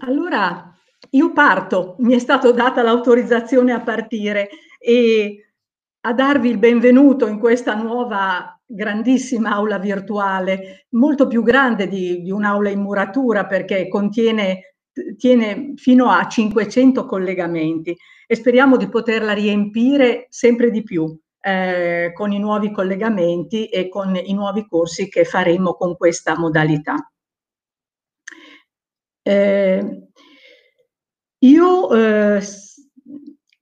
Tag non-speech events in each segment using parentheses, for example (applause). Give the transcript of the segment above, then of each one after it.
Allora, io parto, mi è stata data l'autorizzazione a partire e a darvi il benvenuto in questa nuova grandissima aula virtuale, molto più grande di, di un'aula in muratura perché contiene tiene fino a 500 collegamenti e speriamo di poterla riempire sempre di più eh, con i nuovi collegamenti e con i nuovi corsi che faremo con questa modalità. Eh, io eh,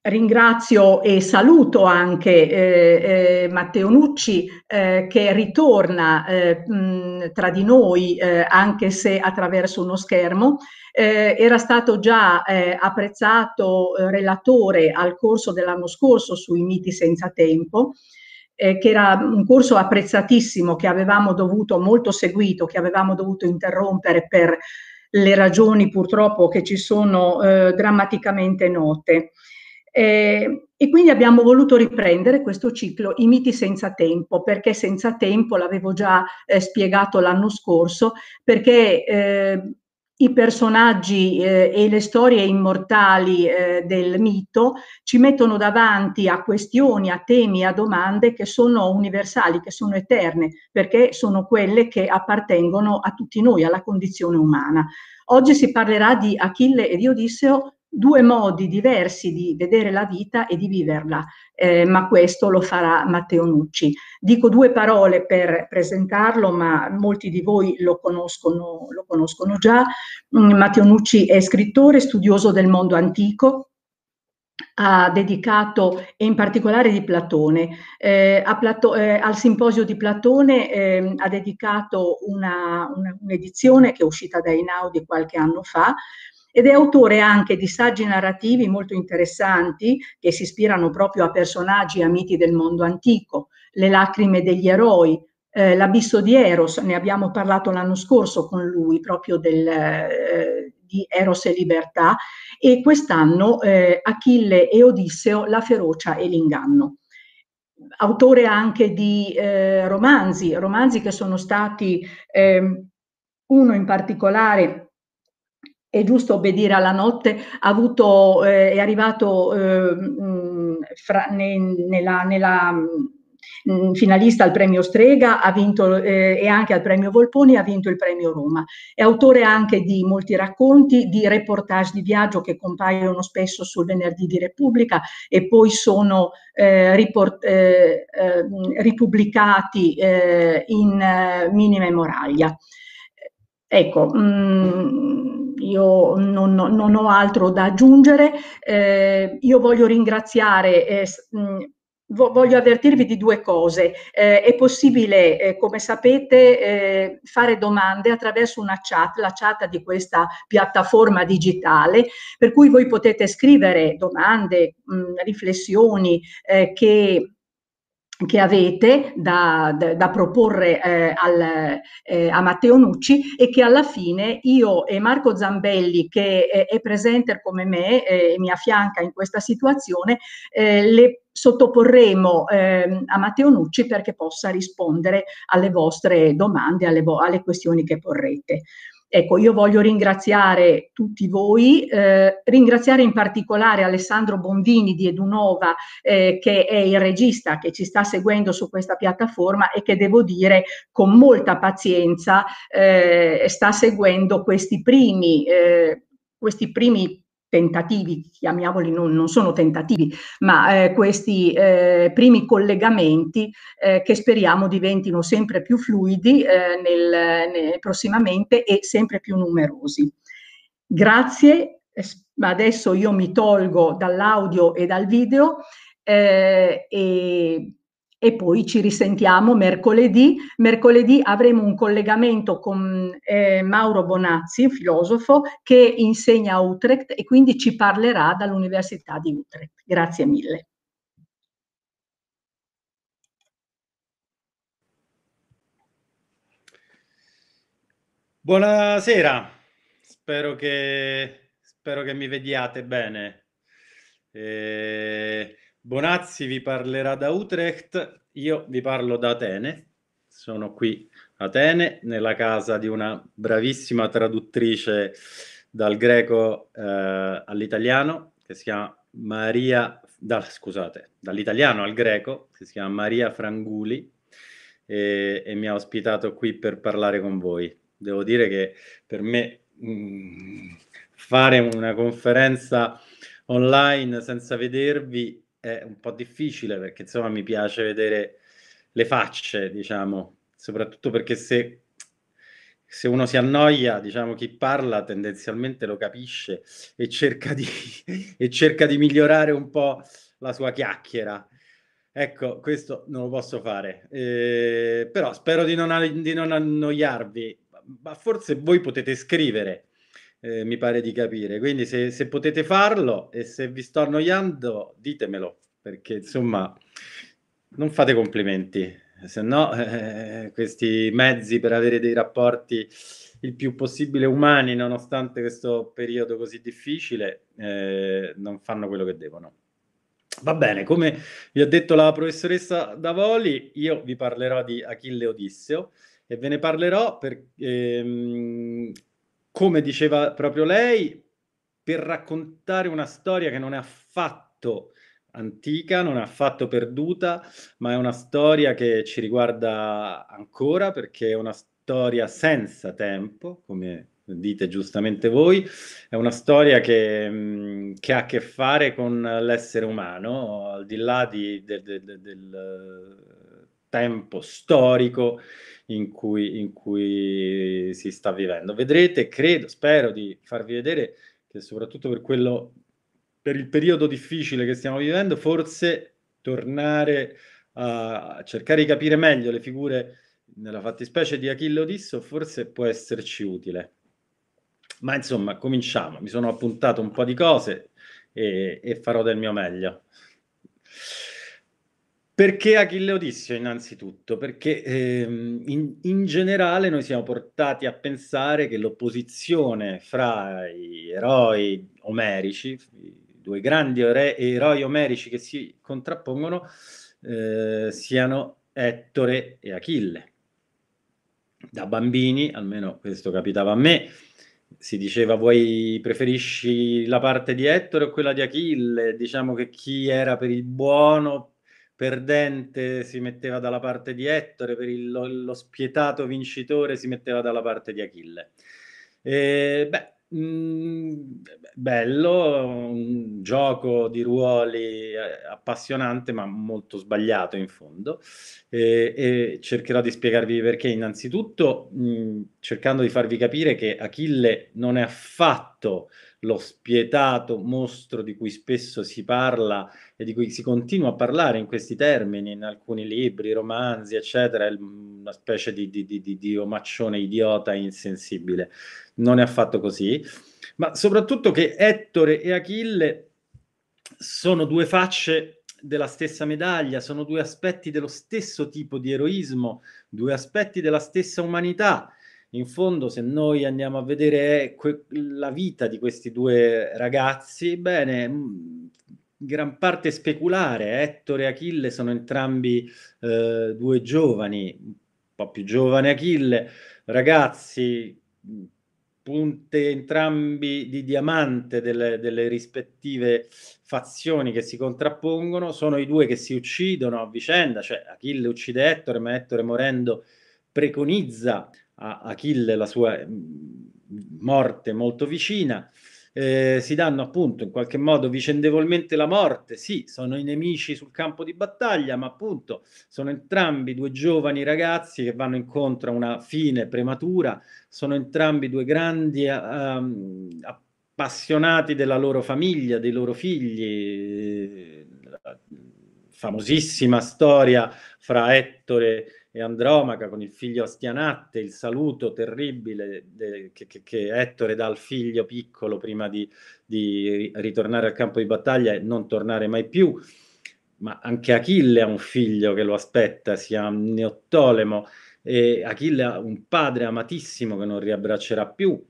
ringrazio e saluto anche eh, eh, Matteo Nucci eh, che ritorna eh, mh, tra di noi eh, anche se attraverso uno schermo. Eh, era stato già apprezzato relatore al corso dell'anno scorso sui miti senza tempo. che era un corso apprezzatissimo che avevamo dovuto, molto seguito, che avevamo dovuto interrompere per le ragioni purtroppo che ci sono eh, drammaticamente note. Eh, e quindi abbiamo voluto riprendere questo ciclo I miti senza tempo, perché senza tempo l'avevo già eh, spiegato l'anno scorso, perché eh, i personaggi eh, e le storie immortali eh, del mito ci mettono davanti a questioni, a temi, a domande che sono universali, che sono eterne, perché sono quelle che appartengono a tutti noi, alla condizione umana. Oggi si parlerà di Achille e di Odisseo due modi diversi di vedere la vita e di viverla, eh, ma questo lo farà Matteo Nucci. Dico due parole per presentarlo, ma molti di voi lo conoscono, lo conoscono già. Mm, Matteo Nucci è scrittore, studioso del mondo antico, ha dedicato, e in particolare di Platone, eh, Plato, eh, al simposio di Platone eh, ha dedicato una, una, un'edizione che è uscita da Einaudi qualche anno fa, ed è autore anche di saggi narrativi molto interessanti che si ispirano proprio a personaggi e a miti del mondo antico, Le lacrime degli eroi, eh, L'abisso di Eros, ne abbiamo parlato l'anno scorso con lui proprio del, eh, di Eros e Libertà, e quest'anno eh, Achille e Odisseo, La ferocia e l'inganno autore anche di eh, romanzi, romanzi che sono stati, eh, uno in particolare è giusto obbedire alla notte, avuto, eh, è arrivato eh, fra, ne, nella, nella mh, mm, finalista al premio Strega ha vinto, eh, e anche al premio Volponi, ha vinto il premio Roma. È autore anche di molti racconti, di reportage di viaggio che compaiono spesso sul venerdì di Repubblica e poi sono eh, riport, eh, ehm, ripubblicati eh, in mini memoraglia. Ecco, mh, mm, io non, non, ho altro da aggiungere, eh, io voglio ringraziare, eh, mm, voglio avvertirvi di due cose. Eh, è possibile, eh, come sapete, eh, fare domande attraverso una chat, la chat di questa piattaforma digitale, per cui voi potete scrivere domande, mh, mm, riflessioni eh, che che avete da, da, da proporre eh, al, eh, a Matteo Nucci e che alla fine io e Marco Zambelli, che eh, è presente come me e eh, mi affianca in questa situazione, eh, le sottoporremo ehm, a Matteo Nucci perché possa rispondere alle vostre domande, alle, alle questioni che porrete. Ecco, io voglio ringraziare tutti voi, eh, ringraziare in particolare Alessandro Bondini di Edunova, eh, che è il regista che ci sta seguendo su questa piattaforma e che devo dire con molta pazienza eh, sta seguendo questi primi, eh, questi primi tentativi, chiamiamoli non, non sono tentativi, ma eh, questi eh, primi collegamenti eh, che speriamo diventino sempre più fluidi eh, nel, nel, prossimamente e sempre più numerosi. Grazie, adesso io mi tolgo dall'audio e dal video eh, e e poi ci risentiamo mercoledì. Mercoledì avremo un collegamento con eh, Mauro Bonazzi, filosofo, che insegna a Utrecht e quindi ci parlerà dall'Università di Utrecht. Grazie mille. Buonasera, spero che, spero che mi vediate bene. Eh... Bonazzi vi parlerà da Utrecht, io vi parlo da Atene, sono qui a Atene nella casa di una bravissima traduttrice dal greco eh, all'italiano che si chiama Maria, da, scusate, dall'italiano al greco, che si chiama Maria Franguli e, e, mi ha ospitato qui per parlare con voi. Devo dire che per me mh, mm, fare una conferenza online senza vedervi è un po' difficile perché insomma mi piace vedere le facce, diciamo, soprattutto perché se, se uno si annoia, diciamo, chi parla tendenzialmente lo capisce e cerca di, (laughs) e cerca di migliorare un po' la sua chiacchiera. Ecco, questo non lo posso fare, eh, però spero di non, di non annoiarvi, ma forse voi potete scrivere eh, mi pare di capire. Quindi se, se, potete farlo e se vi sto annoiando, ditemelo, perché insomma non fate complimenti, se no eh, eh, questi mezzi per avere dei rapporti il più possibile umani, nonostante questo periodo così difficile, eh, non fanno quello che devono. Va bene, come vi ha detto la professoressa Davoli, io vi parlerò di Achille Odisseo e ve ne parlerò per, ehm, come diceva proprio lei, per raccontare una storia che non è affatto antica, non è affatto perduta, ma è una storia che ci riguarda ancora perché è una storia senza tempo, come dite giustamente voi, è una storia che, che, ha a che fare con l'essere umano, al di là di, del, del, del tempo storico in cui, in cui si sta vivendo. Vedrete, credo, spero di farvi vedere che soprattutto per quello, per il periodo difficile che stiamo vivendo, forse tornare a cercare di capire meglio le figure nella fattispecie di Achille Odisso forse può esserci utile. Ma insomma, cominciamo. Mi sono appuntato un po' di cose e, e farò del mio meglio. Perché Achille Odissio innanzitutto? Perché ehm, in, in, generale noi siamo portati a pensare che l'opposizione fra gli eroi omerici, i due grandi ore, eroi omerici che si contrappongono, eh, siano Ettore e Achille. Da bambini, almeno questo capitava a me, si diceva vuoi preferisci la parte di Ettore o quella di Achille? Diciamo che chi era per il buono perdente si metteva dalla parte di Ettore, per il, lo, lo, spietato vincitore si metteva dalla parte di Achille. E, beh, mh, mm, bello, un gioco di ruoli eh, appassionante ma molto sbagliato in fondo e, e cercherò di spiegarvi perché. Innanzitutto mh, mm, cercando di farvi capire che Achille non è affatto lo spietato mostro di cui spesso si parla e di cui si continua a parlare in questi termini, in alcuni libri, romanzi, eccetera, è mm, una specie di, di, di, di omaccione idiota e insensibile. Non è affatto così, ma soprattutto che Ettore e Achille sono due facce della stessa medaglia, sono due aspetti dello stesso tipo di eroismo, due aspetti della stessa umanità in fondo se noi andiamo a vedere eh, la vita di questi due ragazzi, bene, mm, gran parte speculare. Eh. Ettore e Achille sono entrambi eh, due giovani, un po' più giovane Achille, ragazzi, mm, punte entrambi di diamante delle, delle, rispettive fazioni che si contrappongono, sono i due che si uccidono a vicenda, cioè Achille uccide Ettore, ma Ettore morendo preconizza a Achille la sua mm, morte molto vicina, eh, si danno appunto in qualche modo vicendevolmente la morte, sì, sono i nemici sul campo di battaglia, ma appunto sono entrambi due giovani ragazzi che vanno incontro a una fine prematura, sono entrambi due grandi eh, ehm, appassionati della loro famiglia, dei loro figli, eh, famosissima storia fra Ettore e Andromaca con il figlio Astianatte, il saluto terribile de, che, che, che, Ettore dà al figlio piccolo prima di, di ritornare al campo di battaglia e non tornare mai più. Ma anche Achille ha un figlio che lo aspetta, sia chiama Neottolemo, e Achille ha un padre amatissimo che non riabbraccerà più.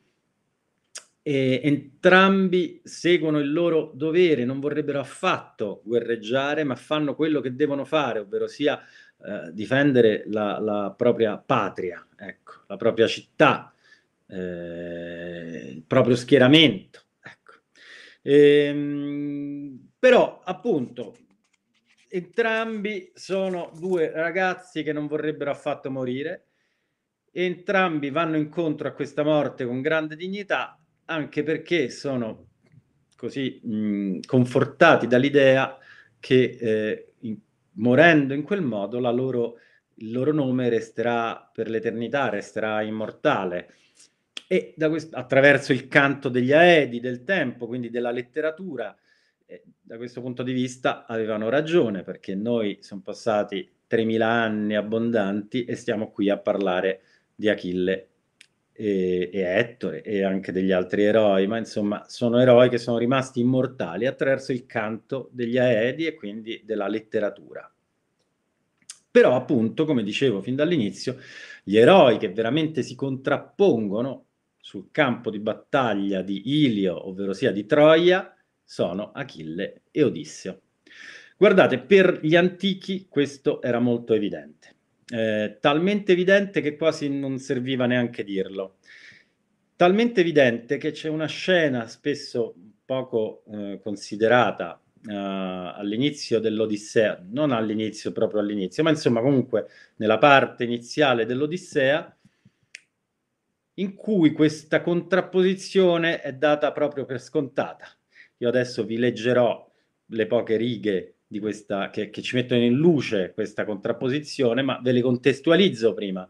E entrambi seguono il loro dovere, non vorrebbero affatto guerreggiare, ma fanno quello che devono fare, ovvero sia eh, difendere la, la, propria patria, ecco, la propria città, eh, il proprio schieramento. Ecco. E, ehm, però, appunto, entrambi sono due ragazzi che non vorrebbero affatto morire, entrambi vanno incontro a questa morte con grande dignità, anche perché sono così mh, confortati dall'idea che eh, morendo in quel modo loro, il loro nome resterà per l'eternità, resterà immortale. E questo, attraverso il canto degli Aedi, del tempo, quindi della letteratura, eh, da questo punto di vista avevano ragione, perché noi sono passati 3.000 anni abbondanti e stiamo qui a parlare di Achille e, e Ettore e anche degli altri eroi, ma insomma sono eroi che sono rimasti immortali attraverso il canto degli Aedi e quindi della letteratura. Però appunto, come dicevo fin dall'inizio, gli eroi che veramente si contrappongono sul campo di battaglia di Ilio, ovvero sia di Troia, sono Achille e Odisseo. Guardate, per gli antichi questo era molto evidente. Eh, talmente evidente che quasi non serviva neanche dirlo. Talmente evidente che c'è una scena spesso poco eh, considerata eh, all'inizio dell'Odissea, non all'inizio, proprio all'inizio, ma insomma comunque nella parte iniziale dell'Odissea, in cui questa contrapposizione è data proprio per scontata. Io adesso vi leggerò le poche righe di questa, che, che ci mettono in luce questa contrapposizione, ma ve le contestualizzo prima.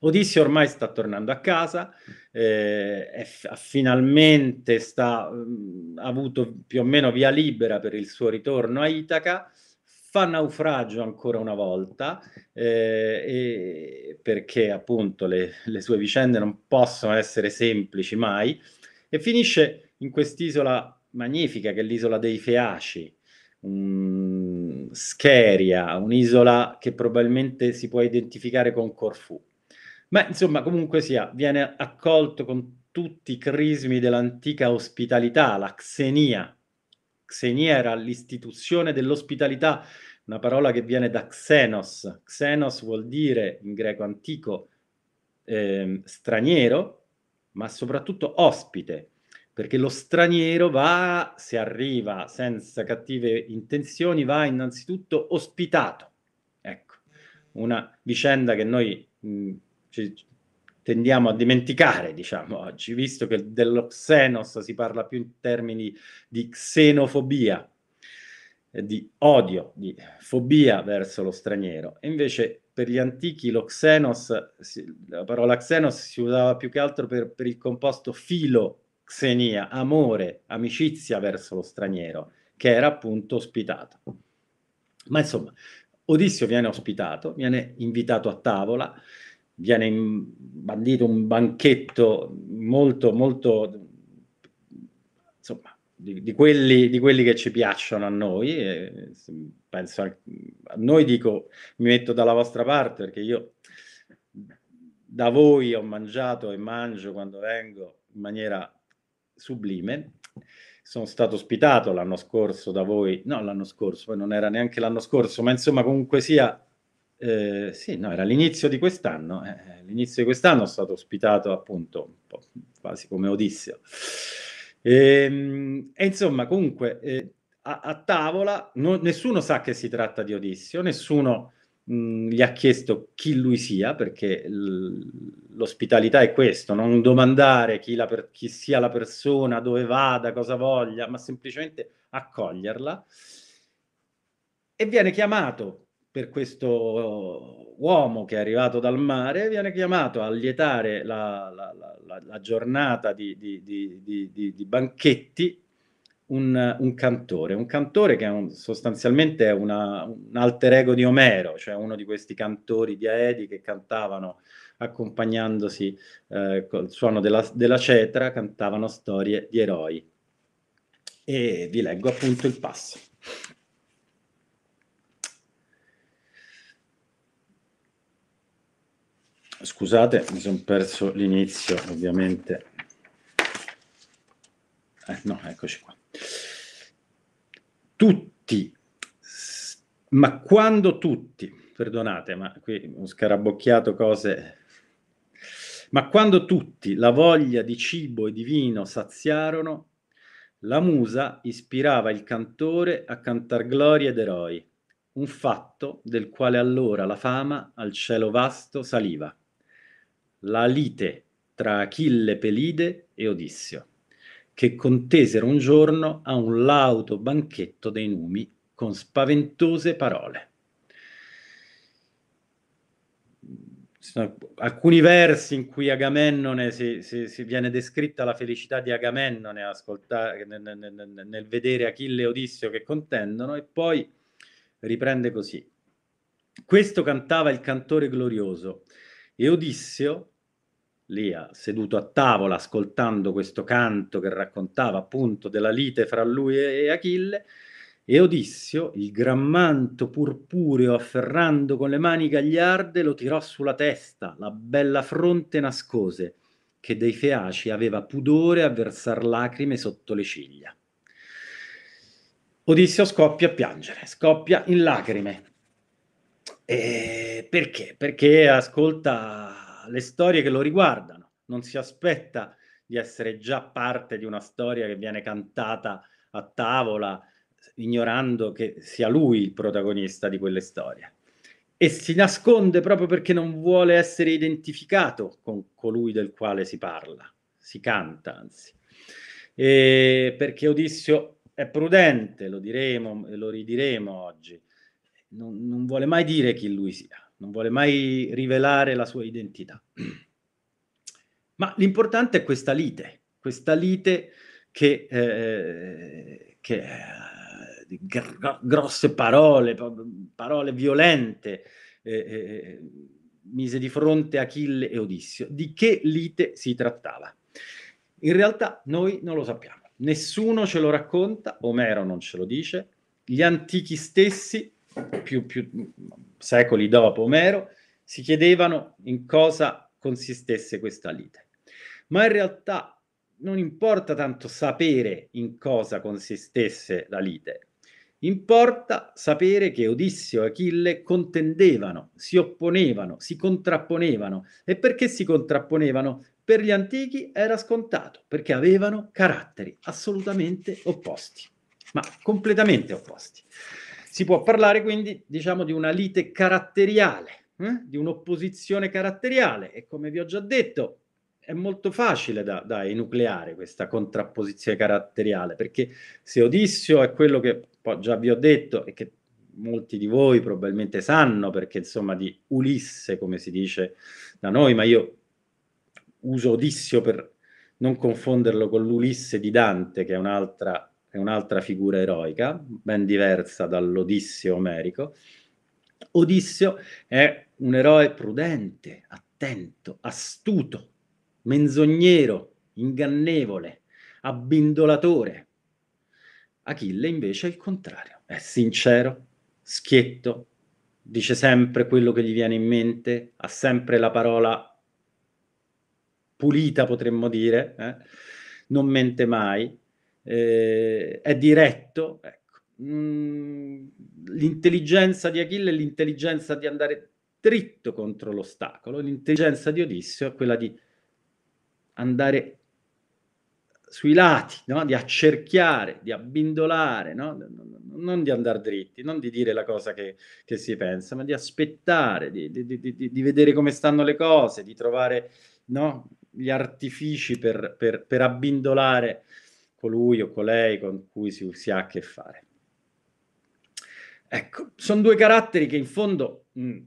Odissio ormai sta tornando a casa, eh, f- finalmente sta, mh, mm, ha avuto più o meno via libera per il suo ritorno a Itaca, fa naufragio ancora una volta, eh, perché appunto le, le, sue vicende non possono essere semplici mai, e finisce in quest'isola magnifica che è l'isola dei Feaci, um, Scheria, un'isola che probabilmente si può identificare con Corfù. Ma insomma, comunque sia, viene accolto con tutti i crismi dell'antica ospitalità, la xenia. Xenia era l'istituzione dell'ospitalità, una parola che viene da xenos. Xenos vuol dire in greco antico eh, straniero, ma soprattutto ospite perché lo straniero va, se arriva senza cattive intenzioni, va innanzitutto ospitato. Ecco, una vicenda che noi mh, mm, ci, tendiamo a dimenticare, diciamo, oggi, visto che dello xenos si parla più in termini di xenofobia, eh, di odio, di fobia verso lo straniero. E invece per gli antichi lo xenos, la parola xenos si usava più che altro per, per il composto filo xenia, amore, amicizia verso lo straniero, che era appunto ospitato. Ma insomma, Odissio viene ospitato, viene invitato a tavola, viene bandito un banchetto molto, molto, insomma, di, di, quelli, di quelli, che ci piacciono a noi. E penso a, a noi dico, mi metto dalla vostra parte perché io da voi ho mangiato e mangio quando vengo in maniera sublime. Sono stato ospitato l'anno scorso da voi, no l'anno scorso, poi non era neanche l'anno scorso, ma insomma comunque sia, eh, sì, no, era l'inizio di quest'anno, eh, eh l'inizio di quest'anno sono stato ospitato appunto quasi come Odisseo. E, ehm, e insomma comunque eh, a, a, tavola no, nessuno sa che si tratta di Odisseo, nessuno gli ha chiesto chi lui sia, perché l'ospitalità è questo, non domandare chi, per- chi sia la persona, dove vada, cosa voglia, ma semplicemente accoglierla. E viene chiamato per questo uomo che è arrivato dal mare, viene chiamato a lietare la, la, la, la giornata di, di, di, di banchetti un, un, cantore, un cantore che è un, sostanzialmente è una, un alter ego di Omero, cioè uno di questi cantori di Aedi che cantavano accompagnandosi eh, col suono della, della, cetra, cantavano storie di eroi. E vi leggo appunto il passo. Scusate, mi sono perso l'inizio, ovviamente. Eh, no, eccoci qua. Tutti, ma quando tutti, perdonate, ma qui ho scarabocchiato cose, ma quando tutti la voglia di cibo e di vino saziarono, la musa ispirava il cantore a cantar glorie ed eroi, un fatto del quale allora la fama al cielo vasto saliva. La lite tra Achille Pelide e Odissio che contesero un giorno a un lauto banchetto dei numi con spaventose parole. alcuni versi in cui Agamennone si, si, si, viene descritta la felicità di Agamennone ascoltare, nel, nel, nel, vedere Achille e Odissio che contendono e poi riprende così. Questo cantava il cantore glorioso e Odissio, lì seduto a tavola ascoltando questo canto che raccontava appunto della lite fra lui e Achille, e Odissio, il gran manto purpureo afferrando con le mani gagliarde, lo tirò sulla testa, la bella fronte nascose, che dei feaci aveva pudore a versar lacrime sotto le ciglia. Odissio scoppia a piangere, scoppia in lacrime. E perché? Perché ascolta le storie che lo riguardano, non si aspetta di essere già parte di una storia che viene cantata a tavola, ignorando che sia lui il protagonista di quelle storie. E si nasconde proprio perché non vuole essere identificato con colui del quale si parla, si canta anzi. E perché Odissio è prudente, lo diremo e lo ridiremo oggi, non, non vuole mai dire chi lui sia non vuole mai rivelare la sua identità. (clears throat) Ma l'importante è questa lite, questa lite che, eh, che eh, gr- grosse parole, parole violente, eh, eh, eh, mise di fronte Achille e Odissio. Di che lite si trattava? In realtà noi non lo sappiamo, nessuno ce lo racconta, Omero non ce lo dice, gli antichi stessi, più, più, secoli dopo Omero, si chiedevano in cosa consistesse questa lite. Ma in realtà non importa tanto sapere in cosa consistesse la lite, importa sapere che Odisseo e Achille contendevano, si opponevano, si contrapponevano. E perché si contrapponevano? Per gli antichi era scontato, perché avevano caratteri assolutamente opposti, ma completamente opposti. Si può parlare quindi, diciamo, di una lite caratteriale, eh? di un'opposizione caratteriale e come vi ho già detto è molto facile da, da enucleare questa contrapposizione caratteriale, perché se Odissio è quello che poi già vi ho detto e che molti di voi probabilmente sanno, perché insomma di Ulisse, come si dice da noi, ma io uso Odissio per non confonderlo con l'Ulisse di Dante, che è un'altra è un'altra figura eroica, ben diversa dall'Odissio omerico. Odissio è un eroe prudente, attento, astuto, menzognero, ingannevole, abbindolatore. Achille invece è il contrario, è sincero, schietto, dice sempre quello che gli viene in mente, ha sempre la parola pulita, potremmo dire, eh? non mente mai, eh, è diretto. Ecco. Mm, l'intelligenza di Achille è l'intelligenza di andare dritto contro l'ostacolo, l'intelligenza di Odisseo è quella di andare sui lati, no? di accerchiare, di abbindolare, no? non di andare dritti, non di dire la cosa che, che si pensa, ma di aspettare, di, di, di, di, vedere come stanno le cose, di trovare no? gli artifici per, per, per abbindolare colui o colei con cui si, si ha a che fare. Ecco, sono due caratteri che in fondo mh, mm,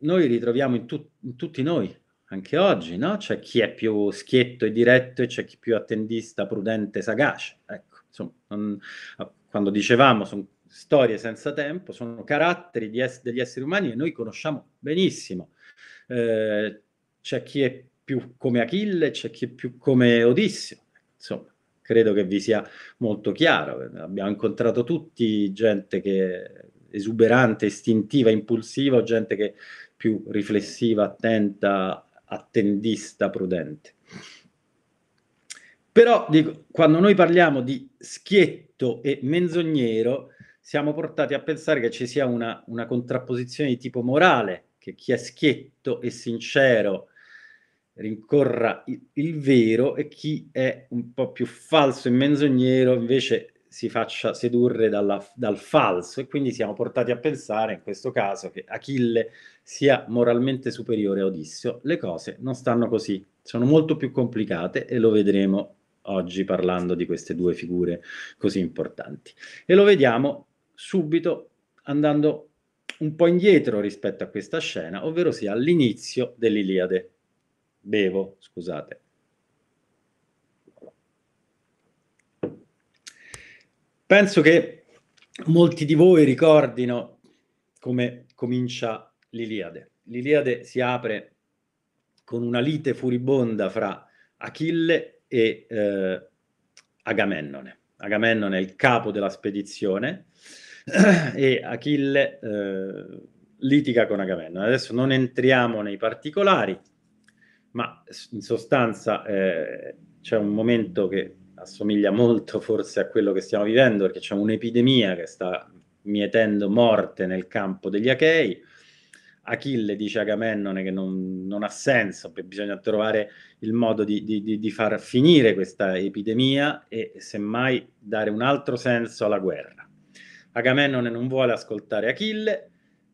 noi ritroviamo in, tu, in, tutti noi, anche oggi, no? C'è chi è più schietto e diretto e c'è chi più attendista, prudente, sagace. Ecco, insomma, non, quando dicevamo sono storie senza tempo, sono caratteri es degli esseri umani che noi conosciamo benissimo. Eh, c'è chi è più come Achille, c'è chi è più come Odisseo, insomma credo che vi sia molto chiaro. Abbiamo incontrato tutti gente che esuberante, istintiva, impulsiva o gente che più riflessiva, attenta, attendista, prudente. Però dico, quando noi parliamo di schietto e menzognero, siamo portati a pensare che ci sia una, una contrapposizione di tipo morale, che chi è schietto e sincero rincorra il vero e chi è un po' più falso e menzognero invece si faccia sedurre dalla, dal falso e quindi siamo portati a pensare in questo caso che Achille sia moralmente superiore a Odisseo. Le cose non stanno così, sono molto più complicate e lo vedremo oggi parlando di queste due figure così importanti. E lo vediamo subito andando un po' indietro rispetto a questa scena, ovvero sia all'inizio dell'Iliade bevo, scusate. Penso che molti di voi ricordino come comincia l'Iliade. L'Iliade si apre con una lite furibonda fra Achille e eh, Agamennone. Agamennone è il capo della spedizione (clears throat) e Achille eh, litiga con Agamennone. Adesso non entriamo nei particolari, ma in sostanza eh, c'è un momento che assomiglia molto forse a quello che stiamo vivendo, perché c'è un'epidemia che sta mietendo morte nel campo degli Achei. Achille dice a Agamennone che non, non ha senso, che bisogna trovare il modo di, di, di, far finire questa epidemia e semmai dare un altro senso alla guerra. Agamennone non vuole ascoltare Achille,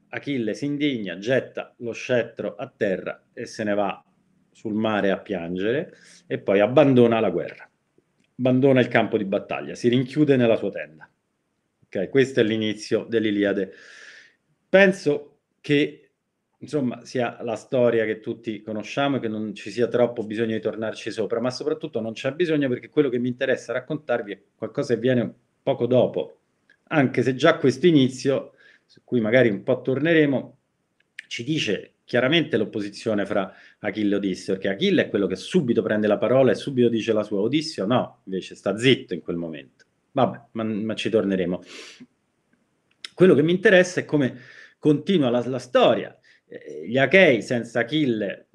Achille si indigna, getta lo scettro a terra e se ne va sul mare a piangere e poi abbandona la guerra, abbandona il campo di battaglia, si rinchiude nella sua tenda. Okay, questo è l'inizio dell'Iliade. Penso che insomma sia la storia che tutti conosciamo e che non ci sia troppo bisogno di tornarci sopra, ma soprattutto non c'è bisogno perché quello che mi interessa raccontarvi è qualcosa che viene poco dopo, anche se già questo inizio, su cui magari un po' torneremo, ci dice chiaramente l'opposizione fra Achille e Odisseo, perché Achille è quello che subito prende la parola e subito dice la sua, Odisseo no, invece sta zitto in quel momento. Vabbè, ma, ma ci torneremo. Quello che mi interessa è come continua la, la storia. Eh, gli Achei senza Achille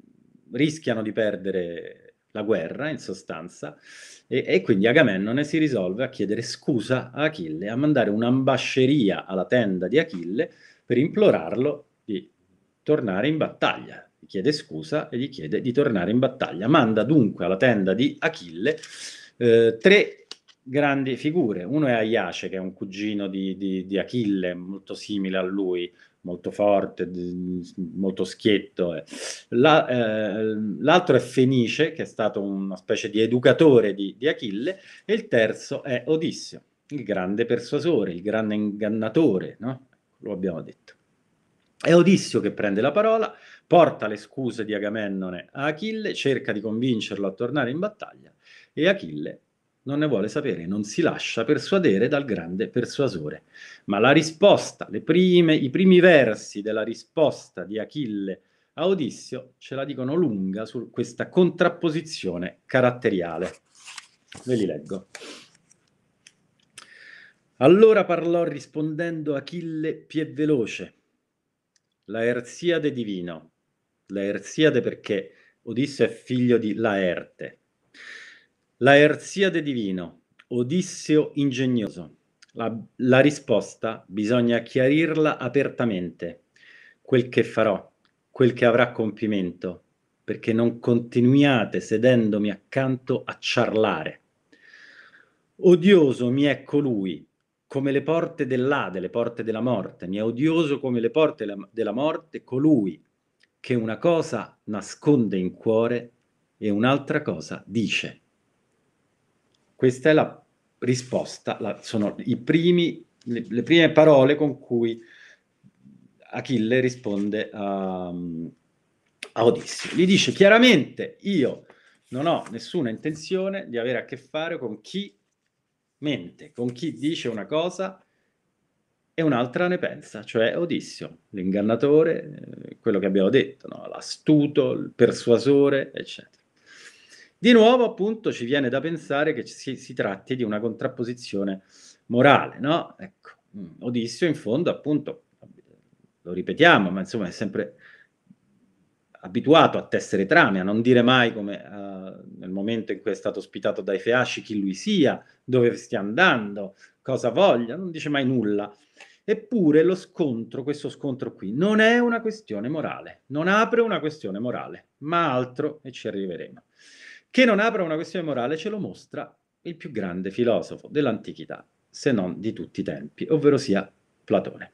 rischiano di perdere la guerra, in sostanza, e, e, quindi Agamennone si risolve a chiedere scusa a Achille, a mandare un'ambasceria alla tenda di Achille per implorarlo di tornare in battaglia. Gli chiede scusa e gli chiede di tornare in battaglia. Manda dunque alla tenda di Achille eh, tre grandi figure. Uno è Aiace, che è un cugino di, di, di Achille, molto simile a lui, molto forte, molto schietto. Eh. La, eh, l'altro è Fenice, che è stato una specie di educatore di, di, Achille, e il terzo è Odissio, il grande persuasore, il grande ingannatore, no? lo abbiamo detto. È Odissio che prende la parola, porta le scuse di Agamennone a Achille, cerca di convincerlo a tornare in battaglia e Achille non ne vuole sapere, non si lascia persuadere dal grande persuasore. Ma la risposta, prime, i primi versi della risposta di Achille a Odissio ce la dicono lunga su questa contrapposizione caratteriale. Ve li leggo. Allora parlò rispondendo Achille più veloce, la Erziade divino, la Erziade perché Odisseo è figlio di Laerte, la Erziade divino, Odisseo ingegnoso. La, la risposta bisogna chiarirla apertamente, quel che farò, quel che avrà compimento, perché non continuiate sedendomi accanto a ciarlare. Odioso mi è colui come le porte dell'Ade, le porte della morte, mi è odioso come le porte della morte colui che una cosa nasconde in cuore e un'altra cosa dice. Questa è la risposta, la, sono primi, le, le, prime parole con cui Achille risponde a, a Odisseo. Gli dice chiaramente io non ho nessuna intenzione di avere a che fare con chi mente con chi dice una cosa e un'altra ne pensa, cioè Odissio, l'ingannatore, eh, quello che abbiamo detto, no? l'astuto, il persuasore, eccetera. Di nuovo, appunto, ci viene da pensare che si, si tratti di una contrapposizione morale, no? Ecco, mm, Odissio in fondo, appunto, lo ripetiamo, ma insomma è sempre abituato a tessere trame, a non dire mai come uh, nel momento in cui è stato ospitato dai Feasci chi lui sia, dove stia andando, cosa voglia, non dice mai nulla. Eppure lo scontro, questo scontro qui, non è una questione morale, non apre una questione morale, ma altro, e ci arriveremo. Che non apra una questione morale ce lo mostra il più grande filosofo dell'antichità, se non di tutti i tempi, ovvero sia Platone.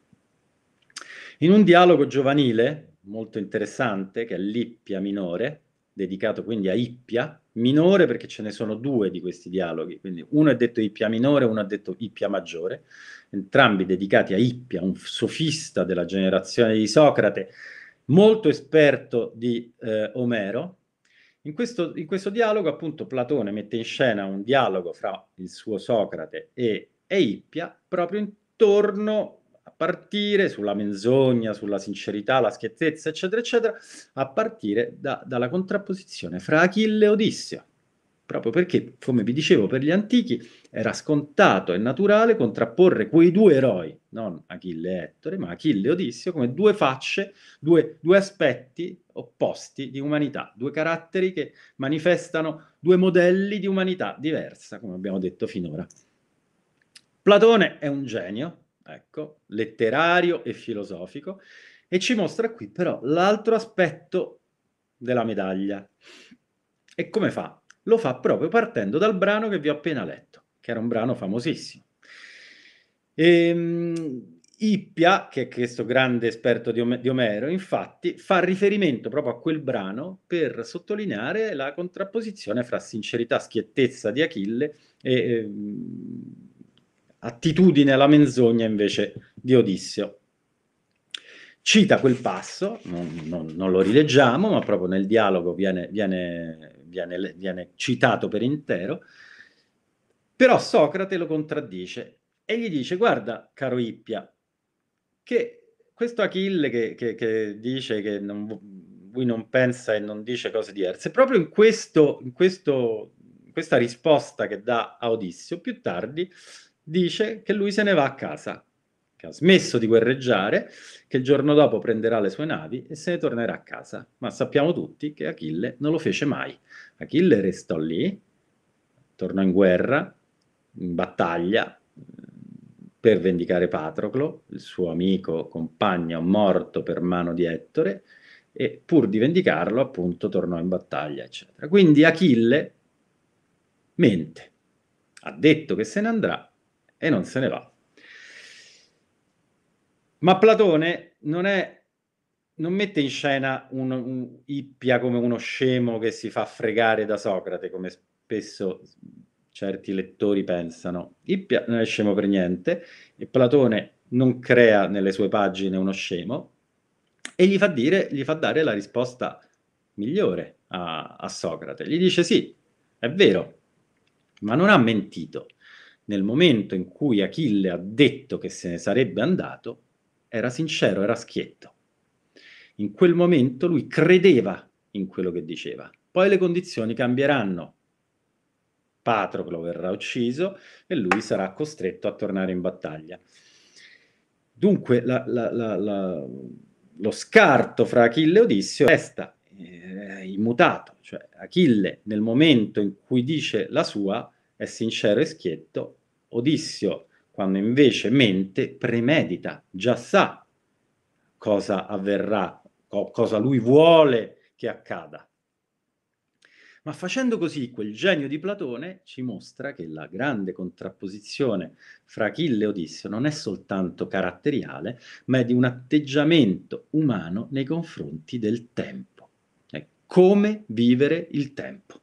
In un dialogo giovanile, molto interessante che è l'Ippia minore, dedicato quindi a Ippia minore perché ce ne sono due di questi dialoghi, quindi uno è detto Ippia minore, uno è detto Ippia maggiore, entrambi dedicati a Ippia, un sofista della generazione di Socrate, molto esperto di eh, Omero. In questo, in questo, dialogo appunto Platone mette in scena un dialogo fra il suo Socrate e, e Ippia proprio intorno a partire sulla menzogna, sulla sincerità, la schiettezza, eccetera, eccetera, a partire da, dalla contrapposizione fra Achille e Odissea. Proprio perché, come vi dicevo, per gli antichi era scontato e naturale contrapporre quei due eroi, non Achille e Ettore, ma Achille e Odisseo, come due facce, due, due aspetti opposti di umanità, due caratteri che manifestano due modelli di umanità diversa, come abbiamo detto finora. Platone è un genio, ecco, letterario e filosofico, e ci mostra qui però l'altro aspetto della medaglia. E come fa? Lo fa proprio partendo dal brano che vi ho appena letto, che era un brano famosissimo. E, ehm, Ippia, che è questo grande esperto di, Omero, infatti fa riferimento proprio a quel brano per sottolineare la contrapposizione fra sincerità, schiettezza di Achille e ehm, attitudine alla menzogna invece di Odissio. Cita quel passo, non, non, non lo rileggiamo, ma proprio nel dialogo viene, viene, viene, viene citato per intero, però Socrate lo contraddice e gli dice, guarda caro Ippia, che questo Achille che, che, che dice che non, lui non pensa e non dice cose diverse, proprio in, questo, in questo, questa risposta che dà a Odissio, più tardi dice che lui se ne va a casa, che ha smesso di guerreggiare, che il giorno dopo prenderà le sue navi e se ne tornerà a casa. Ma sappiamo tutti che Achille non lo fece mai. Achille restò lì, tornò in guerra, in battaglia, eh, per vendicare Patroclo, il suo amico, compagno morto per mano di Ettore, e pur di vendicarlo appunto tornò in battaglia, eccetera. Quindi Achille mente, ha detto che se ne andrà, e non se ne va. Ma Platone non, è, non mette in scena un, un Ippia come uno scemo che si fa fregare da Socrate, come spesso certi lettori pensano. Ippia non è scemo per niente e Platone non crea nelle sue pagine uno scemo e gli fa, dire, gli fa dare la risposta migliore a, a Socrate. Gli dice sì, è vero, ma non ha mentito nel momento in cui Achille ha detto che se ne sarebbe andato, era sincero, era schietto. In quel momento lui credeva in quello che diceva. Poi le condizioni cambieranno. Patroclo verrà ucciso e lui sarà costretto a tornare in battaglia. Dunque la, la, la, lo scarto fra Achille e Odisseo resta eh, immutato. Cioè Achille nel momento in cui dice la sua è sincero e schietto, Odissio, quando invece mente, premedita, già sa cosa avverrà, co- cosa lui vuole che accada. Ma facendo così, quel genio di Platone ci mostra che la grande contrapposizione fra Achille e Odissio non è soltanto caratteriale, ma è di un atteggiamento umano nei confronti del tempo. È come vivere il tempo.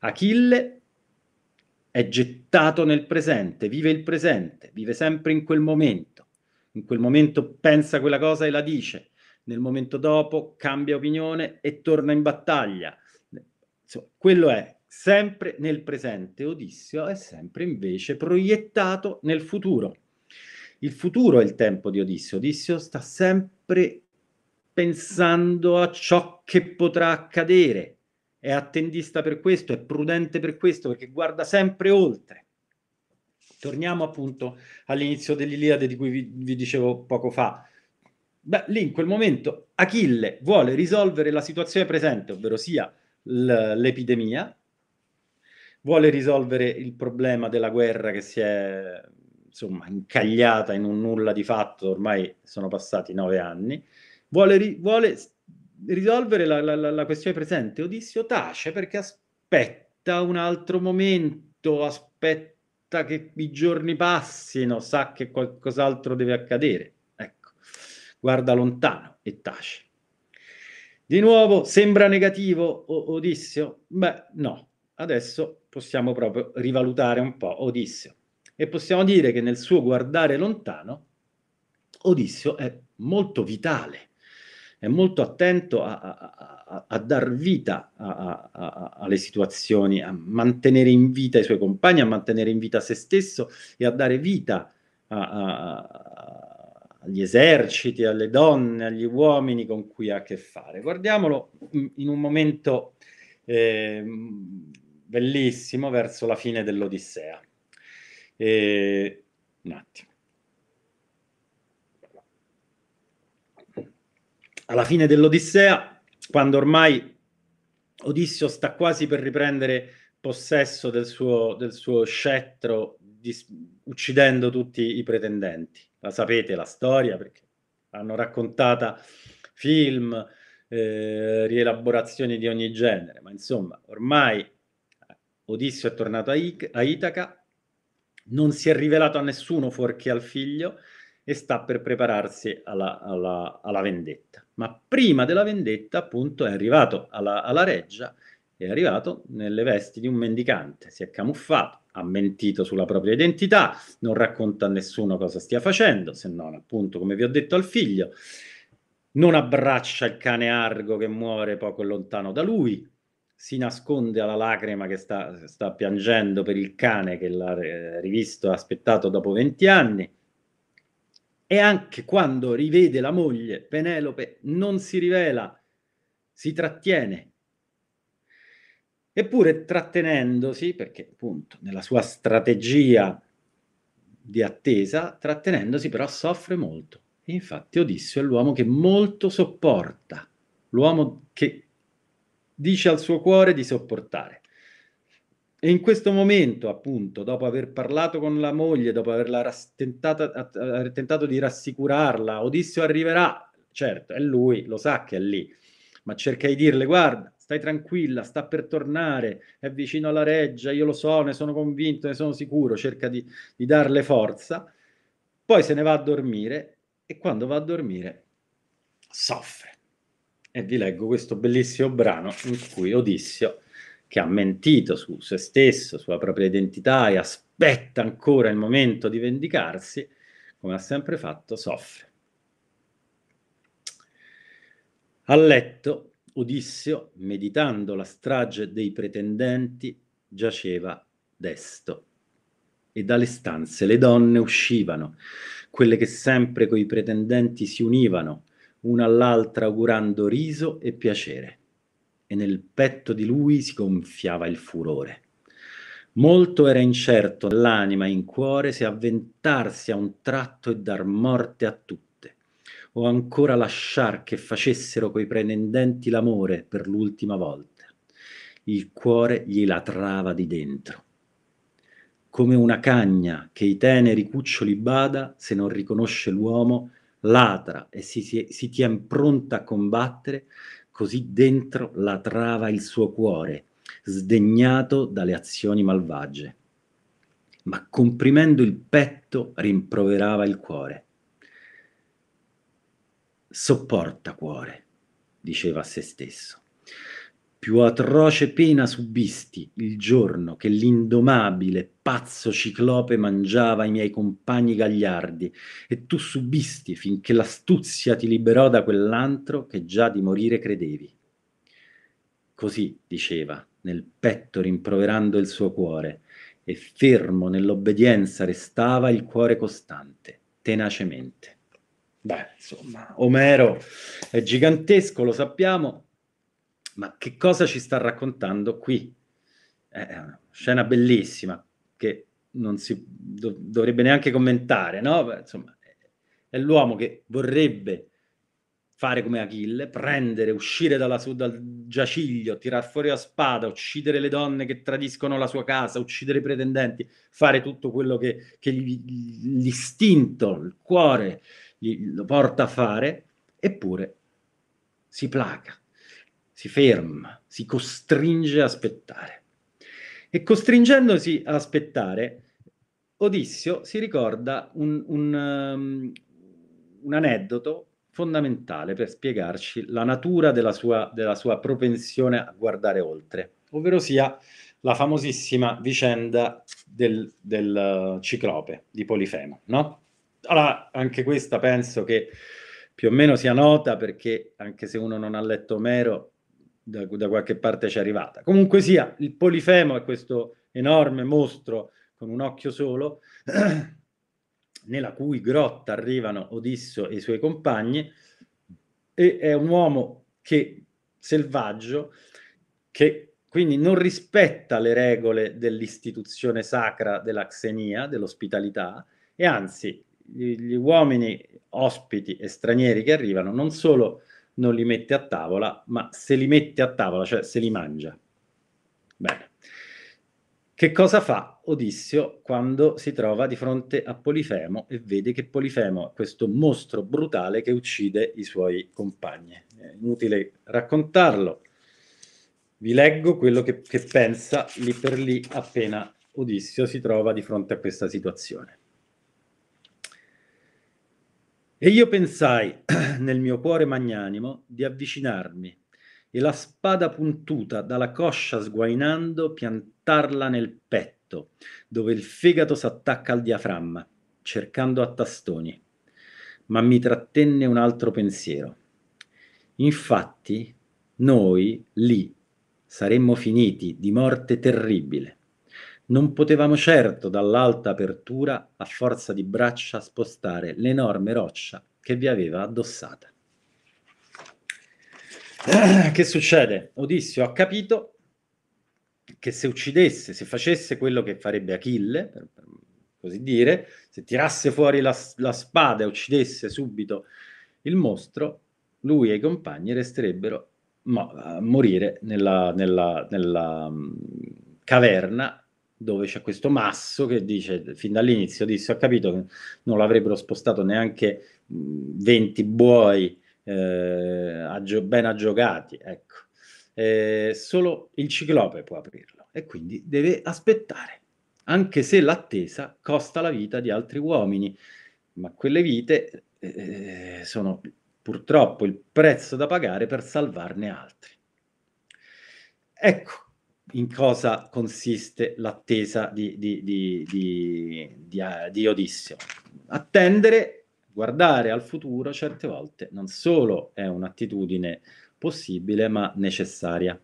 Achille è gettato nel presente, vive il presente, vive sempre in quel momento. In quel momento pensa quella cosa e la dice, nel momento dopo cambia opinione e torna in battaglia. Insomma, quello è sempre nel presente, Odissio è sempre invece proiettato nel futuro. Il futuro è il tempo di Odissio, Odissio sta sempre pensando a ciò che potrà accadere, è attendista per questo, è prudente per questo, perché guarda sempre oltre. Torniamo appunto all'inizio dell'Iliade di cui vi, vi dicevo poco fa. Beh, lì in quel momento Achille vuole risolvere la situazione presente, ovvero sia l'epidemia, vuole risolvere il problema della guerra che si è insomma incagliata in un nulla di fatto, ormai sono passati nove anni, vuole, vuole risolvere la, la, la, questione presente. Odissio tace perché aspetta un altro momento, aspetta che i giorni passino, sa che qualcos'altro deve accadere. Ecco, guarda lontano e tace. Di nuovo, sembra negativo Odissio? Beh, no. Adesso possiamo proprio rivalutare un po' Odissio. E possiamo dire che nel suo guardare lontano, Odissio è molto vitale è molto attento a, a, a dar vita a, alle situazioni, a mantenere in vita i suoi compagni, a mantenere in vita se stesso e a dare vita agli eserciti, alle donne, agli uomini con cui ha a che fare. Guardiamolo mm, in un momento eh, bellissimo verso la fine dell'Odissea. E... Un attimo. alla fine dell'Odissea, quando ormai Odissio sta quasi per riprendere possesso del suo, del suo scettro, dis- uccidendo tutti i pretendenti. La sapete la storia perché l'hanno raccontata film, eh, rielaborazioni di ogni genere, ma insomma, ormai Odissio è tornato a, I- a Itaca, non si è rivelato a nessuno fuorché al figlio, e sta per prepararsi alla, alla, alla vendetta. Ma prima della vendetta, appunto, è arrivato alla, alla reggia, è arrivato nelle vesti di un mendicante, si è camuffato, ha mentito sulla propria identità, non racconta a nessuno cosa stia facendo, se non appunto, come vi ho detto, al figlio, non abbraccia il cane argo che muore poco lontano da lui, si nasconde alla lacrima che sta, sta piangendo per il cane che l'ha eh, rivisto e aspettato dopo 20 anni, e anche quando rivede la moglie, Penelope non si rivela, si trattiene. Eppure trattenendosi, perché appunto nella sua strategia di attesa, trattenendosi però soffre molto. E infatti Odisseo è l'uomo che molto sopporta, l'uomo che dice al suo cuore di sopportare. E in questo momento, appunto, dopo aver parlato con la moglie, dopo aver tentato di rassicurarla, Odissio arriverà, certo, è lui, lo sa che è lì, ma cerca di dirle, guarda, stai tranquilla, sta per tornare, è vicino alla reggia, io lo so, ne sono convinto, ne sono sicuro, cerca di, di darle forza, poi se ne va a dormire e quando va a dormire soffre. E vi leggo questo bellissimo brano in cui Odissio che ha mentito su se stesso, sulla propria identità e aspetta ancora il momento di vendicarsi, come ha sempre fatto, soffre. A letto, Odisseo, meditando la strage dei pretendenti, giaceva desto e dalle stanze le donne uscivano, quelle che sempre coi pretendenti si univano, una all'altra augurando riso e piacere e nel petto di lui si gonfiava il furore. Molto era incerto l'anima in cuore se avventarsi a un tratto e dar morte a tutte, o ancora lasciar che facessero coi pretendenti l'amore per l'ultima volta. Il cuore gli latrava di dentro. Come una cagna che i teneri cuccioli bada, se non riconosce l'uomo, latra e si, si, si tien pronta a combattere, così dentro la trava il suo cuore, sdegnato dalle azioni malvagie. Ma comprimendo il petto rimproverava il cuore. Sopporta cuore, diceva a se stesso più atroce pena subisti il giorno che l'indomabile pazzo ciclope mangiava i miei compagni gagliardi, e tu subisti finché l'astuzia ti liberò da quell'antro che già di morire credevi. Così diceva, nel petto rimproverando il suo cuore, e fermo nell'obbedienza restava il cuore costante, tenacemente. Beh, insomma, Omero è gigantesco, lo sappiamo, ma che cosa ci sta raccontando qui? Eh, è una scena bellissima che non si do, dovrebbe neanche commentare, no? Insomma, è l'uomo che vorrebbe fare come Achille, prendere, uscire dalla, dal giaciglio, tirar fuori la spada, uccidere le donne che tradiscono la sua casa, uccidere i pretendenti, fare tutto quello che, che gli, l'istinto, il cuore gli, lo porta a fare, eppure si placa, si ferma, si costringe a aspettare. E costringendosi a aspettare, Odissio si ricorda un, un, um, un aneddoto fondamentale per spiegarci la natura della sua, della sua propensione a guardare oltre, ovvero sia la famosissima vicenda del, del uh, ciclope di Polifemo. No? Allora, anche questa penso che più o meno sia nota perché anche se uno non ha letto Omero da, da qualche parte ci è arrivata. Comunque sia, il Polifemo è questo enorme mostro con un occhio solo, (clears throat) nella cui grotta arrivano Odisso e i suoi compagni, e è un uomo che, selvaggio, che quindi non rispetta le regole dell'istituzione sacra della xenia, dell'ospitalità, e anzi gli, gli uomini ospiti e stranieri che arrivano non solo non li mette a tavola, ma se li mette a tavola, cioè se li mangia. Bene. Che cosa fa Odissio quando si trova di fronte a Polifemo e vede che Polifemo è questo mostro brutale che uccide i suoi compagni? È inutile raccontarlo. Vi leggo quello che, che pensa lì per lì appena Odissio si trova di fronte a questa situazione. E io pensai, (clears throat) nel mio cuore magnanimo, di avvicinarmi e la spada puntuta dalla coscia sguainando piantarla nel petto, dove il fegato s'attacca al diaframma, cercando a tastoni. Ma mi trattenne un altro pensiero. Infatti, noi lì saremmo finiti di morte terribile. Non potevamo certo dall'alta apertura, a forza di braccia, spostare l'enorme roccia che vi aveva addossata. (clears throat) Che succede? Odissio ha capito che se uccidesse, se facesse quello che farebbe Achille, per, per così dire, se tirasse fuori la, la spada e uccidesse subito il mostro, lui e i compagni resterebbero mo- a morire nella, nella, nella mh, mm, caverna dove c'è questo masso che dice fin dall'inizio disse ho capito che non l'avrebbero spostato neanche 20 buoi eh, aggio, ben aggiogati ecco eh, solo il ciclope può aprirlo e quindi deve aspettare anche se l'attesa costa la vita di altri uomini ma quelle vite eh, sono purtroppo il prezzo da pagare per salvarne altri ecco in cosa consiste l'attesa di, di, di, eh, di, Odisseo. Attendere, guardare al futuro certe volte non solo è un'attitudine possibile ma necessaria.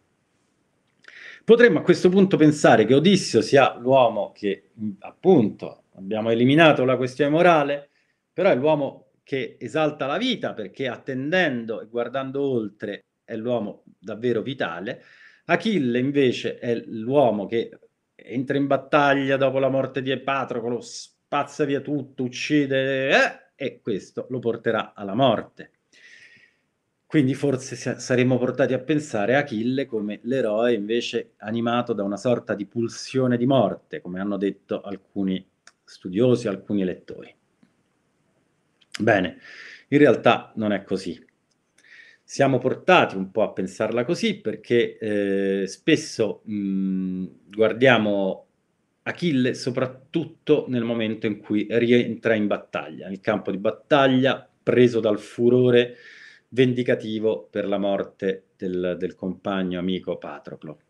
Potremmo a questo punto pensare che Odissio sia l'uomo che, mm, appunto, abbiamo eliminato la questione morale, però è l'uomo che esalta la vita perché attendendo e guardando oltre è l'uomo davvero vitale, Achille invece è l'uomo che entra in battaglia dopo la morte di Epatrocolo, spazza via tutto, uccide eh, e questo lo porterà alla morte. Quindi forse saremmo portati a pensare a Achille come l'eroe invece animato da una sorta di pulsione di morte, come hanno detto alcuni studiosi, alcuni lettori. Bene, in realtà non è così siamo portati un po' a pensarla così perché eh, spesso mh, guardiamo Achille soprattutto nel momento in cui rientra in battaglia, nel campo di battaglia preso dal furore vendicativo per la morte del, del compagno amico Patroclo.